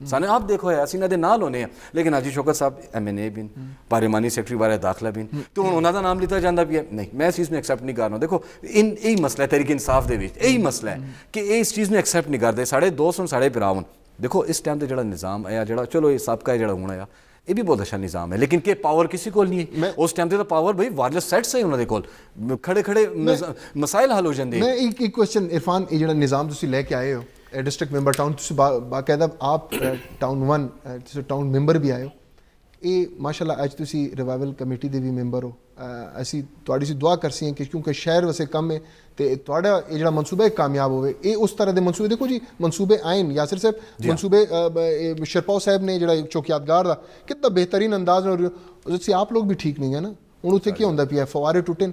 हम्म। साने आप देखो है असीं ना नाल होने लेकिन अजी शौकत साहब एम एन ए बिन हम्म। पार्लिमानी सैकटरी बारे दाखला भी हम्म। तो हूँ उन्होंने नाम लिता जाता भी है नहीं मैं इस चीज़ में एक्सैप्ट नहीं कर रहा देखो इन यही मसला है तरीके इंसाफ के यही मसला है कि इस चीज़ में एक्सैप्ट नहीं करते साढ़े दोस्त हूँ साढ़े भरा हूँ देखो इस टाइम तो जो निज़ाम आया जो चलो ये सबका जो हूँ आया ये भी बहुत अच्छा निज़ाम है लेकिन के पावर किसी को नहीं है उस टाइम तो पावर भाई वायरलेस सेट से उन्होंने को खड़े खड़े मसाइल हल हो जाते हैं एक क्वेश्चन इरफान ये जो निज़ाम तुम आए हो डिस्ट्रिक्ट मैंबर टाउन बाकायदा आप टाउन वन टाउन मैंबर भी आए हो ये माशाला अच्छ तुम रिवाइवल कमेटी के भी मैंबर हो असी uh, थोड़ी सी दुआ करसी हैं कि क्योंकि शहर वैसे कम है तो थोड़ा जो मनसूबा कामयाब हो उस तरह के मनसूबे देखो जी मनसूबे आए हैं यासिर साहब हाँ। मनसूबे शरपाओ साहब ने जो चौक यादगार का कितना बेहतरीन अंदाज आप लोग भी ठीक नहीं है ना हूँ उत्तर क्या होंगे पी है फवारे टुटे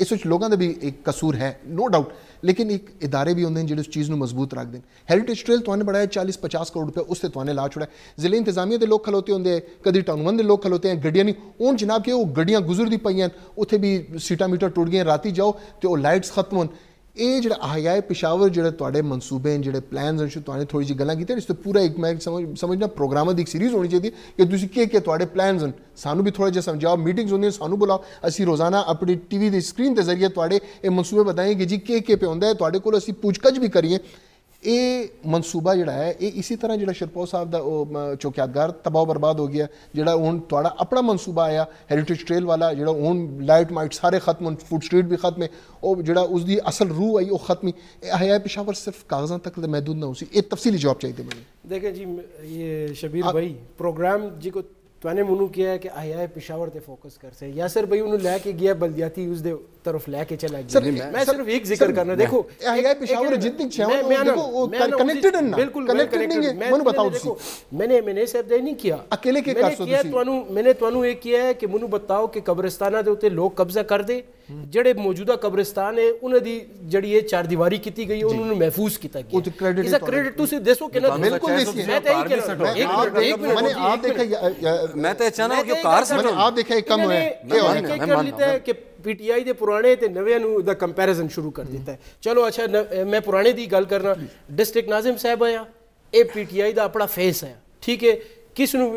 ਇਸ ਵਿੱਚ ਲੋਕਾਂ ਦਾ ਵੀ ਇੱਕ ਕਸੂਰ ਹੈ ਨੋ ਡਾਊਟ ਲੇਕਿਨ ਇੱਕ ادارے ਵੀ ਹੁੰਦੇ ਨੇ ਜਿਹੜੇ ਉਸ ਚੀਜ਼ ਨੂੰ ਮਜ਼ਬੂਤ ਰੱਖਦੇ ਨੇ ਹੈਰੀਟੇਜ ਟ੍ਰੇਲ ਤੁਹਾਨੂੰ ਬੜਾਇਆ 40 50 ਕਰੋੜ ਰੁਪਏ ਉਸ ਤੇ ਤੁਹਾਨੂੰ ਲਾ ਛੁੜਾ ਜ਼ਿਲ੍ਹੇ ਇੰਤਜ਼ਾਮੀਆ ਦੇ ਲੋਕ ਖਲੋਤੇ ਹੁੰਦੇ ਕਦੀ ਟਾਊਨਵਨ ਦੇ ਲੋਕ ਖਲੋਤੇ ਆ ਗੱਡੀਆਂ ਨਹੀਂ ਉਹਨਾਂ ਜਨਾਬ ਕਿ ਉਹ ਗੱਡੀਆਂ ਗੁਜ਼ਰਦੀ ਪਈਆਂ ਉੱਥੇ ਵੀ ਸੀਟਾ ਮੀਟਰ ਟੁੱਟ ਗਈਆਂ ਰਾਤੀ ਜਾਓ ਤੇ ਉਹ ਲਾਈਟਸ ਖਤਮ ਹੋਣ ਇਹ ਜਿਹੜਾ ਹੈ ਪਿਸ਼ਾਵਰ ਜਿਹੜੇ ਤੁਹਾਡੇ ਮਨਸੂਬੇ ਨੇ ਜਿਹੜੇ ਪਲਾਨਸ ਨੇ ਤੁਹਾਨੂੰ ਥੋੜੀ ਜਿਹੀ ਗੱਲਾਂ ਕੀਤੀਆਂ ਇਸ ਤੋਂ ਪੂਰਾ ਇੱਕ ਮੈਂ ਸਮਝਣਾ ਪ੍ਰੋਗਰਾਮ ਦੀ ਇੱਕ ਸੀਰੀਜ਼ ਹੋਣੀ ਚਾਹੀਦੀ ਕਿ ਤੁਸੀਂ ਕੀ ਕੀ ਤੁਹਾਡੇ ਪਲਾਨਸ ਹਨ ਸਾਨੂੰ ਵੀ ਥੋੜਾ ਜਿਹਾ ਸਮਝਾਓ ਮੀਟਿੰਗਸ ਹੁੰਦੀਆਂ ਸਾਨੂੰ ਬੁਲਾਓ ਅਸੀਂ ਰੋਜ਼ਾਨਾ ਆਪਣੀ ਟੀਵੀ ਦੀ ਸਕਰੀਨ ਦੇ ਜ਼ਰੀਏ ਤੁਹਾਡੇ ਇਹ ਮਨਸੂਬੇ ਬਤਾਏਗੇ ਜੀ ਕੀ ਕੀ ਪਿਆ ਹੁੰਦਾ ਹੈ ਤੁਹਾਡੇ ਕੋਲ ਅਸੀਂ ਪੁੱਛਕਜ ਵੀ ਕਰੀਏ ਇਹ ਮਨਸੂਬਾ ਜਿਹੜਾ ਹੈ ਇਹ ਇਸੇ ਤਰ੍ਹਾਂ ਜਿਹੜਾ ਸ਼ਰਪੋ ਸਾਹਿਬ ਦਾ ਉਹ ਚੌਕਿਆਦਗਾਰ ਤਬਾਹ ਬਰਬਾਦ ਹੋ ਗਿਆ ਜਿਹੜਾ ਹੁਣ ਤੁਹਾਡਾ ਆਪਣਾ ਮਨਸੂਬਾ ਆਇਆ ਹੈਰੀਟੇਜ ਟ੍ਰੇਲ ਵਾਲਾ ਜਿਹੜਾ ਹੁਣ ਲਾਈਟ ਮਾਈਟ ਸਾਰੇ ਖਤਮ ਫੂਡ ਸਟਰੀਟ ਵੀ ਖਤਮ ਹੈ ਉਹ ਜਿਹੜਾ ਉਸ ਦੀ ਅਸਲ ਰੂਹ ਆਈ ਉਹ ਖਤਮੀ ਹਯਾ ਪਿਸ਼ਾਵਰ ਸਿਰਫ ਕਾਗਜ਼ਾਂ ਤੱਕ ਮਹਦੂਦ ਨਾ ਉਸੀ ਇਹ ਤਫਸੀਲੀ ਜਵਾਬ ਚਾਹੀਦੀ ਮੈਨੂੰ ਦੇਖੇ ਜੀ ਇਹ ਸ਼ਬੀਰ ਭਾਈ ਪ੍ਰੋਗਰਾਮ ਜੀ ਕੋ ਤੁਹਾਨੂੰ ਮਨੂ ਕਿਹਾ ਕਿ ਆਇਆ ਪਿਸ਼ਾਵਰ ਤੇ ਫੋਕਸ ਕਰਸੇ ਯਾਸਰ ਭਾਈ ਉਹਨੂੰ ਲੈ ਕੇ ਗਿਆ ਬਲਦਿਆਤੀ ਉਸ ਦੇ तरफ लेके चला गया मैं सिर्फ एक जिक्र करना देखो मैंने मैंने शब्द नहीं किया अकेले के मैंने ਤੁਹਾਨੂੰ ਇਹ ਕਿਹਾ ਹੈ ਕਿ ਮੈਨੂੰ ਬਤਾਓ ਕਿ ਕਬਰਿਸਤਾਨਾਂ ਦੇ ਉੱਤੇ ਲੋਕ ਕਬਜ਼ਾ ਕਰਦੇ ਜਿਹੜੇ ਮੌਜੂਦਾ ਕਬਰਿਸਤਾਨ ਹੈ ਉਹਨਾਂ ਦੀ ਜਿਹੜੀ ਇਹ ਚਾਰ ਦੀਵਾਰੀ ਕੀਤੀ ਗਈ ਉਹਨਾਂ ਨੂੰ ਮਹਿਫੂਜ਼ ਕੀਤਾ ਗਿਆ ਇਸ ਕ੍ਰੈਡਿਟ ਤੁਸੀਂ ਦੇਸੋ ਕਿ ਨਾ ਬਿਲकुल देखिए मैं तो यही कह रहा हूं एक मिनट मैंने आप देखा मैं तो चाहना हूं कि कार से आप देखा कम है मैं मानता हूं कि ਪੀਟੀਆਈ ਦੇ ਪੁਰਾਣੇ ਤੇ ਨਵੇਂ ਨੂੰ ਦਾ ਕੰਪੈਰੀਸ਼ਨ ਸ਼ੁਰੂ ਕਰ ਦਿੱਤਾ ਹੈ ਚਲੋ ਅੱਛਾ ਮੈਂ ਪੁਰਾਣੇ ਦੀ ਗੱਲ ਕਰਨਾ ਡਿਸਟ੍ਰਿਕਟ ਨਾਜ਼ਮ ਸਾਹਿਬ ਆ ਇਹ ਪੀਟੀਆਈ ਦਾ ਆਪਣਾ ਫੇਸ ਹੈ ਠੀਕ ਹੈ ਕਿਸ ਨੂੰ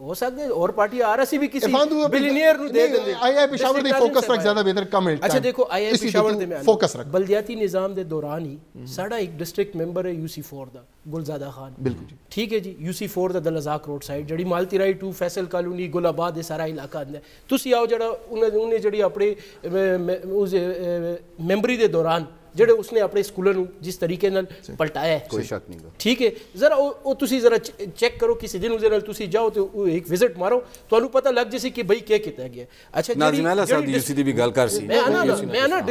ਹੋ ਸਕਦੇ ਪਾਰਟੀ ਆ ਰਹੀ ਸੀ ਵੀ ਕਿਸੇ ਬਿਲੀਨੀਅਰ ਨੂੰ ਦੇ ਦਿੰਦੇ ਆਈ ਆਈ ਪਿਸ਼ਾਵਰ ਦੇ ਫੋਕਸ ਰੱਖ ਜ਼ਿਆਦਾ ਬਿਹਤਰ ਕਮ ਹੈ ਅੱਛਾ ਦੇਖੋ ਆਈ ਪਿਸ਼ਾਵਰ ਦੇ ਮੈਂ ਫੋਕਸ ਰੱਖ ਬਲਦੀਆਤੀ ਨਿਜ਼ਾਮ ਦੇ ਦੌਰਾਨ ਹੀ ਸਾਡਾ ਇੱਕ ਡਿਸਟ੍ਰਿਕਟ ਮੈਂਬਰ ਹੈ ਯੂਸੀ 4 ਦਾ ਗੁਲਜ਼ਾਦਾ ਖਾਨ ਬਿਲਕੁਲ ਜੀ ਠੀਕ ਹੈ ਜੀ ਯੂਸੀ 4 ਦਾ ਦਲਜ਼ਾਕ ਰੋਡ ਸਾਈਡ ਜਿਹੜੀ ਮਾਲਤੀ ਰਾਈ 2 ਫੈਸਲ ਕਾਲੋਨੀ ਗੁਲਾਬਾਦ ਦੇ ਸਾਰਾ ਇਲਾਕਾ ਆਂਦਾ ਤੁਸੀਂ ਆਓ ਜਿਹੜਾ ਉਹਨੇ ਜਿਹੜੀ ਆਪਣੇ ਉਸ ਮੈਂਬਰੀ ਦੇ ਦੌਰਾਨ ਜਿਹੜੇ ਉਸਨੇ ਆਪਣੇ ਸਕੂਲਾਂ ਨੂੰ ਜਿਸ ਤਰੀਕੇ ਨਾਲ ਪਲਟਾਇਆ ਕੋਈ ਸ਼ੱਕ ਨਹੀਂ ਠੀਕ ਹੈ ਜ਼ਰਾ ਉਹ ਤੁਸੀਂ ਜ਼ਰਾ ਚੈੱਕ ਕਰੋ ਕਿਸੇ ਦਿਨ ਉਹਦੇ ਨਾਲ ਤੁਸੀਂ ਜਾਓ ਤੇ ਇੱਕ ਵਿਜ਼ਿਟ ਮਾਰੋ ਤੁਹਾਨੂੰ ਪਤਾ ਲੱਗ ਜਿਸੀ ਕਿ ਬਈ ਕੀ ਕੀਤਾ ਗਿਆ ਅੱਛਾ ਨਾਜ਼ਿਮਾਲਾ ਸਾਹਿਬ ਦੀ ਯੂਸੀ ਦੀ ਵੀ ਗੱਲ ਕਰ ਸੀ ਮੈਂ ਨਾ ਮੈਂ ਨਾ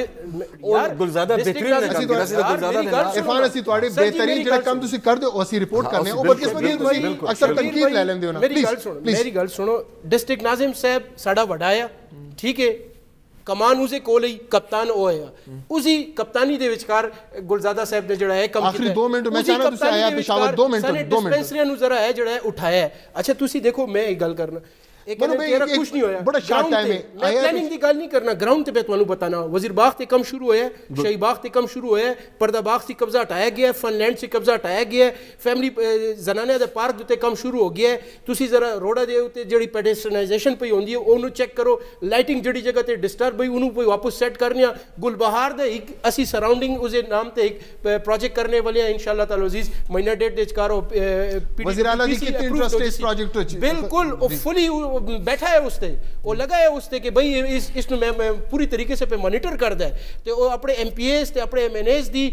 ਯਾਰ ਗੁਲਜ਼ਾਦਾ ਬਿਹਤਰੀਨ ਨੇ ਕੰਮ ਕੀਤਾ ਸੀ ਗੁਲਜ਼ਾਦਾ ਨੇ ਇਰਫਾਨ ਅਸੀਂ ਤੁਹਾਡੇ ਬਿਹਤਰੀਨ ਜਿਹੜਾ ਕੰਮ ਤੁਸੀਂ ਕਰਦੇ ਹੋ ਅਸੀਂ ਰਿਪੋਰਟ ਕਰਨੇ ਉਹ ਬਲਕਿ ਸਮਝੀ ਤੁਸੀਂ ਅਕਸਰ ਤਨਕੀਦ ਲੈ ਲੈਂਦੇ ਹੋ ਨਾ ਮੇਰੀ ਗੱਲ ਸੁਣੋ ਮੇਰੀ ਗੱਲ ਸੁਣੋ ਡਿਸਟ੍ਰਿਕਟ ਨਾਜ਼ਿਮ ਸਾਹਿਬ ਸਾਡਾ ਵਡਾ ਆ ਠੀਕ ਹੈ ਕਮਾਨ ਉਸੇ ਕੋਲ ਹੀ ਕਪਤਾਨ ਉਹ ਹੈ ਉਸੇ ਕਪਤਾਨੀ ਦੇ ਵਿਚਕਾਰ ਗੁਲਜ਼ਾਦਾ ਸਾਹਿਬ ਨੇ ਜਿਹੜਾ ਹੈ ਕੰਮ ਕੀਤਾ ਆਖਰੀ 2 ਮਿੰਟ ਮੈਂ ਚਾਹਣਾ ਤੁਸੀਂ ਆਇਆ ਪਿਸ਼ਾਵਰ 2 ਮਿੰਟ 2 ਮਿੰਟ ਡਿਸਪੈਂਸਰੀਆਂ ਨੂੰ ਜ਼ਰਾ ਹੈ ਜਿਹੜਾ ਹੈ ਉਠਾਇਆ ਅੱਛਾ ਤੁਸੀਂ ਦੇਖੋ ਮੈਂ ਇੱਕ ਗੱਲ ਕਰਨਾ ਮਨੂੰ ਬਈ ਕੁਝ ਨਹੀਂ ਹੋਇਆ ਬੜਾ ਸ਼ਾਰਟ ਟਾਈਮ ਹੈ ਮੈਂ ਪਲੈਨਿੰਗ ਦੀ ਗੱਲ ਨਹੀਂ ਕਰਨਾ ਗਰਾਊਂਡ ਤੇ ਮੈਂ ਤੁਹਾਨੂੰ ਬਤਾਣਾ ਵਜ਼ੀਰ ਬਾਗ ਤੇ ਕੰਮ ਸ਼ੁਰੂ ਹੋਇਆ ਸ਼ਹੀ ਬਾਗ ਤੇ ਕੰਮ ਸ਼ੁਰੂ ਹੋਇਆ ਪਰਦਾ ਬਾਗ ਸੀ ਕਬਜ਼ਾ ਹਟਾਇਆ ਗਿਆ ਫਨਲੈਂਡ ਸੀ ਕਬਜ਼ਾ ਹਟਾਇਆ ਗਿਆ ਫੈਮਿਲੀ ਜ਼ਨਾਨਿਆਂ ਦੇ ਪਾਰਕ ਉੱਤੇ ਕੰਮ ਸ਼ੁਰੂ ਹੋ ਗਿਆ ਤੁਸੀਂ ਜ਼ਰਾ ਰੋੜਾ ਦੇ ਉੱਤੇ ਜਿਹੜੀ ਪੈਡੈਸਟਰਨਾਈਜੇਸ਼ਨ ਪਈ ਹੁੰਦੀ ਹੈ ਉਹਨੂੰ ਚੈੱਕ ਕਰੋ ਲਾਈਟਿੰਗ ਜਿਹੜੀ ਜਗ੍ਹਾ ਤੇ ਡਿਸਟਰਬ ਹੋਈ ਉਹਨੂੰ ਕੋਈ ਵਾਪਸ ਸੈੱਟ ਕਰਨੀ ਆ ਗੁਲਬਹਾਰ ਦੇ ਇੱਕ ਅਸੀਂ ਸਰਾਊਂਡਿੰਗ ਉਸੇ ਨਾਮ ਤੇ ਇੱਕ ਪ੍ਰੋਜੈਕਟ ਕਰਨੇ ਵਾਲੇ ਆ ਇਨਸ਼ਾਅੱਲਾ ਤਾਲਾ ਅਜ਼ੀਜ਼ ਮਹੀਨਾ ਡੇਟ ਦੇ ਚਕਾਰੋ ਵਜ਼ੀਰ ਆਲਾ ਦੀ ਕਿੰਨੀ ਇੰਟਰਸਟ ਇਸ ਪ੍ਰੋਜੈਕਟ ਵਿੱਚ ਬਿਲਕੁਲ ਉਹ ਫੁੱਲੀ बैठा है उसते वो लगा है उसते कि भाई इस इस मैं, मैं पूरी तरीके से पे मॉनिटर कर दे तो वो अपने एस ते अपने एमएनएस दी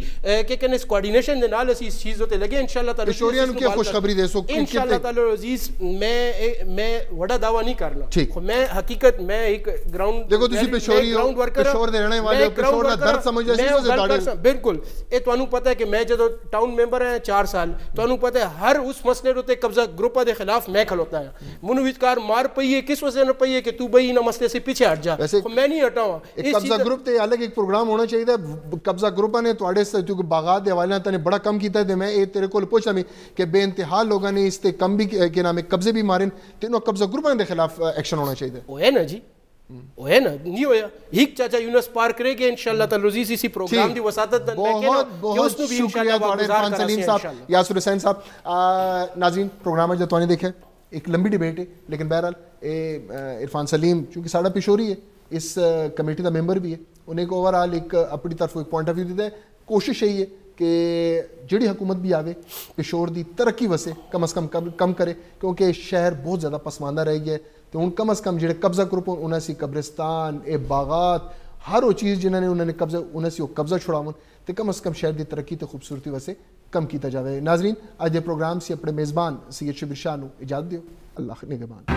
के इस कोऑर्डिनेशन के नाल इस चीज ते लगे इंशाल्लाह ताला तो शोरियन क्या खुशखबरी दे सो इंशाल्लाह ताला अजीज मैं मैं बड़ा दावा नहीं करना मैं हकीकत मैं एक ग्राउंड देखो तुसी पेशोरी ग्राउंड वर्कर पेशोर दे रहने वाले पेशोर दा दर्द समझ ਸੀ ਉਸ ਦਾੜੇ ਬਿਲਕੁਲ ਇਹ ਤੁਹਾਨੂੰ ਪਤਾ ਹੈ ਕਿ ਮੈਂ ਜਦੋਂ ਟਾਊਨ ਮੈਂਬਰ ਹਾਂ 4 ਸਾਲ ਤੁਹਾਨੂੰ ਪਤਾ ਹੈ ਹਰ ਉਸ ਮਸਲੇ ਉਤੇ ਕਬਜ਼ਾ ਗਰੁੱਪਾਂ ਦੇ ਖਿਲਾਫ ਮੈਂ ਖਲੋਤਾ ਹਾਂ ਮੈਨੂੰ मार हट पाई है किस वजह से हट पाई है कि तू भाई ना मसले से पीछे हट जा वैसे मैं नहीं हटा हुआ कब्जा ग्रुप ते अलग एक प्रोग्राम होना चाहिए था कब्जा ग्रुप ने ਤੁਹਾਡੇ ਕਿਉਂਕਿ ਬਾਗਾਤ ਦੇ ਹਵਾਲੇ ਨਾਲ ਤਨੇ ਬੜਾ ਕੰਮ ਕੀਤਾ ਤੇ ਮੈਂ ਇਹ ਤੇਰੇ ਕੋਲ ਪੁੱਛਾਂ ਵੀ ਕਿ ਬੇਇੰਤਹਾ ਲੋਕਾਂ ਨੇ ਇਸ ਤੇ ਕੰਮ ਵੀ ਕਿ ਨਾਮ ਕਬਜ਼ੇ ਵੀ ਮਾਰਨ ਤੇ ਇਹਨਾਂ ਕਬਜ਼ਾ ਗਰੁੱਪਾਂ ਦੇ ਖਿਲਾਫ ਐਕਸ਼ਨ ਹੋਣਾ ਚਾਹੀਦਾ ਹੋਇਆ ਨਾ ਜੀ ਹੋਇਆ ਨਾ ਨਹੀਂ ਹੋਇਆ ਇੱਕ ਚਾਚਾ ਯੂਨਸ ਪਾਰ ਕਰੇਗੇ ਇਨਸ਼ਾਅੱਲਾ ਤਾਲਾ ਰਜ਼ੀਜ਼ ਇਸੀ ਪ੍ਰੋਗਰਾਮ ਦੀ ਵਸਾਦਤ ਮੈਂ ਕਹਿੰਦਾ ਕਿ ਉਸ ਨੂੰ ਵੀ ਇਨਸ਼ਾਅੱਲਾ ਤੁਹਾਡੇ ਖਾਨ ਸਲੀਮ ਸਾਹਿਬ ਯਾਸਰ ਹੁਸੈਨ ਸਾਹਿਬ ਨਾਜ਼ਰੀਨ ਪ੍ਰੋਗਰਾਮ ਅੱਜ ਤੁਹਾਨੂੰ ਦੇਖਿਆ एक लंबी डिबेट है लेकिन बहरहाल इरफान सलीम चूँकि साढ़ा पिशोरी है इस कमेटी का मैंबर भी है उन्हें एक ओवरऑल एक अपनी तरफ एक पॉइंट ऑफ व्यू दिता है कोशिश यही है कि जी हुकूमत भी आवे पिशोर की तरक्की वसे कम अज़ कम कम कम करे क्योंकि शहर बहुत ज़्यादा पसमानदा रह गया है तो हूँ कम अज़ कम जो कब्जा ग्रुप उन्हें कब्रिस्तान ए बागात हर वो चीज़ जिन्होंने उन्होंने कब्जा उन्हें कब्जा छुड़ावन तो कम अज़ कम शहर की तरक्की तो खूबसूरती वैसे कम किया जाए नाजरीन अज प्रोग्राम से अपने मेज़बान सैयद शबिर शाह इजाजत दौ अल्लाह निगमान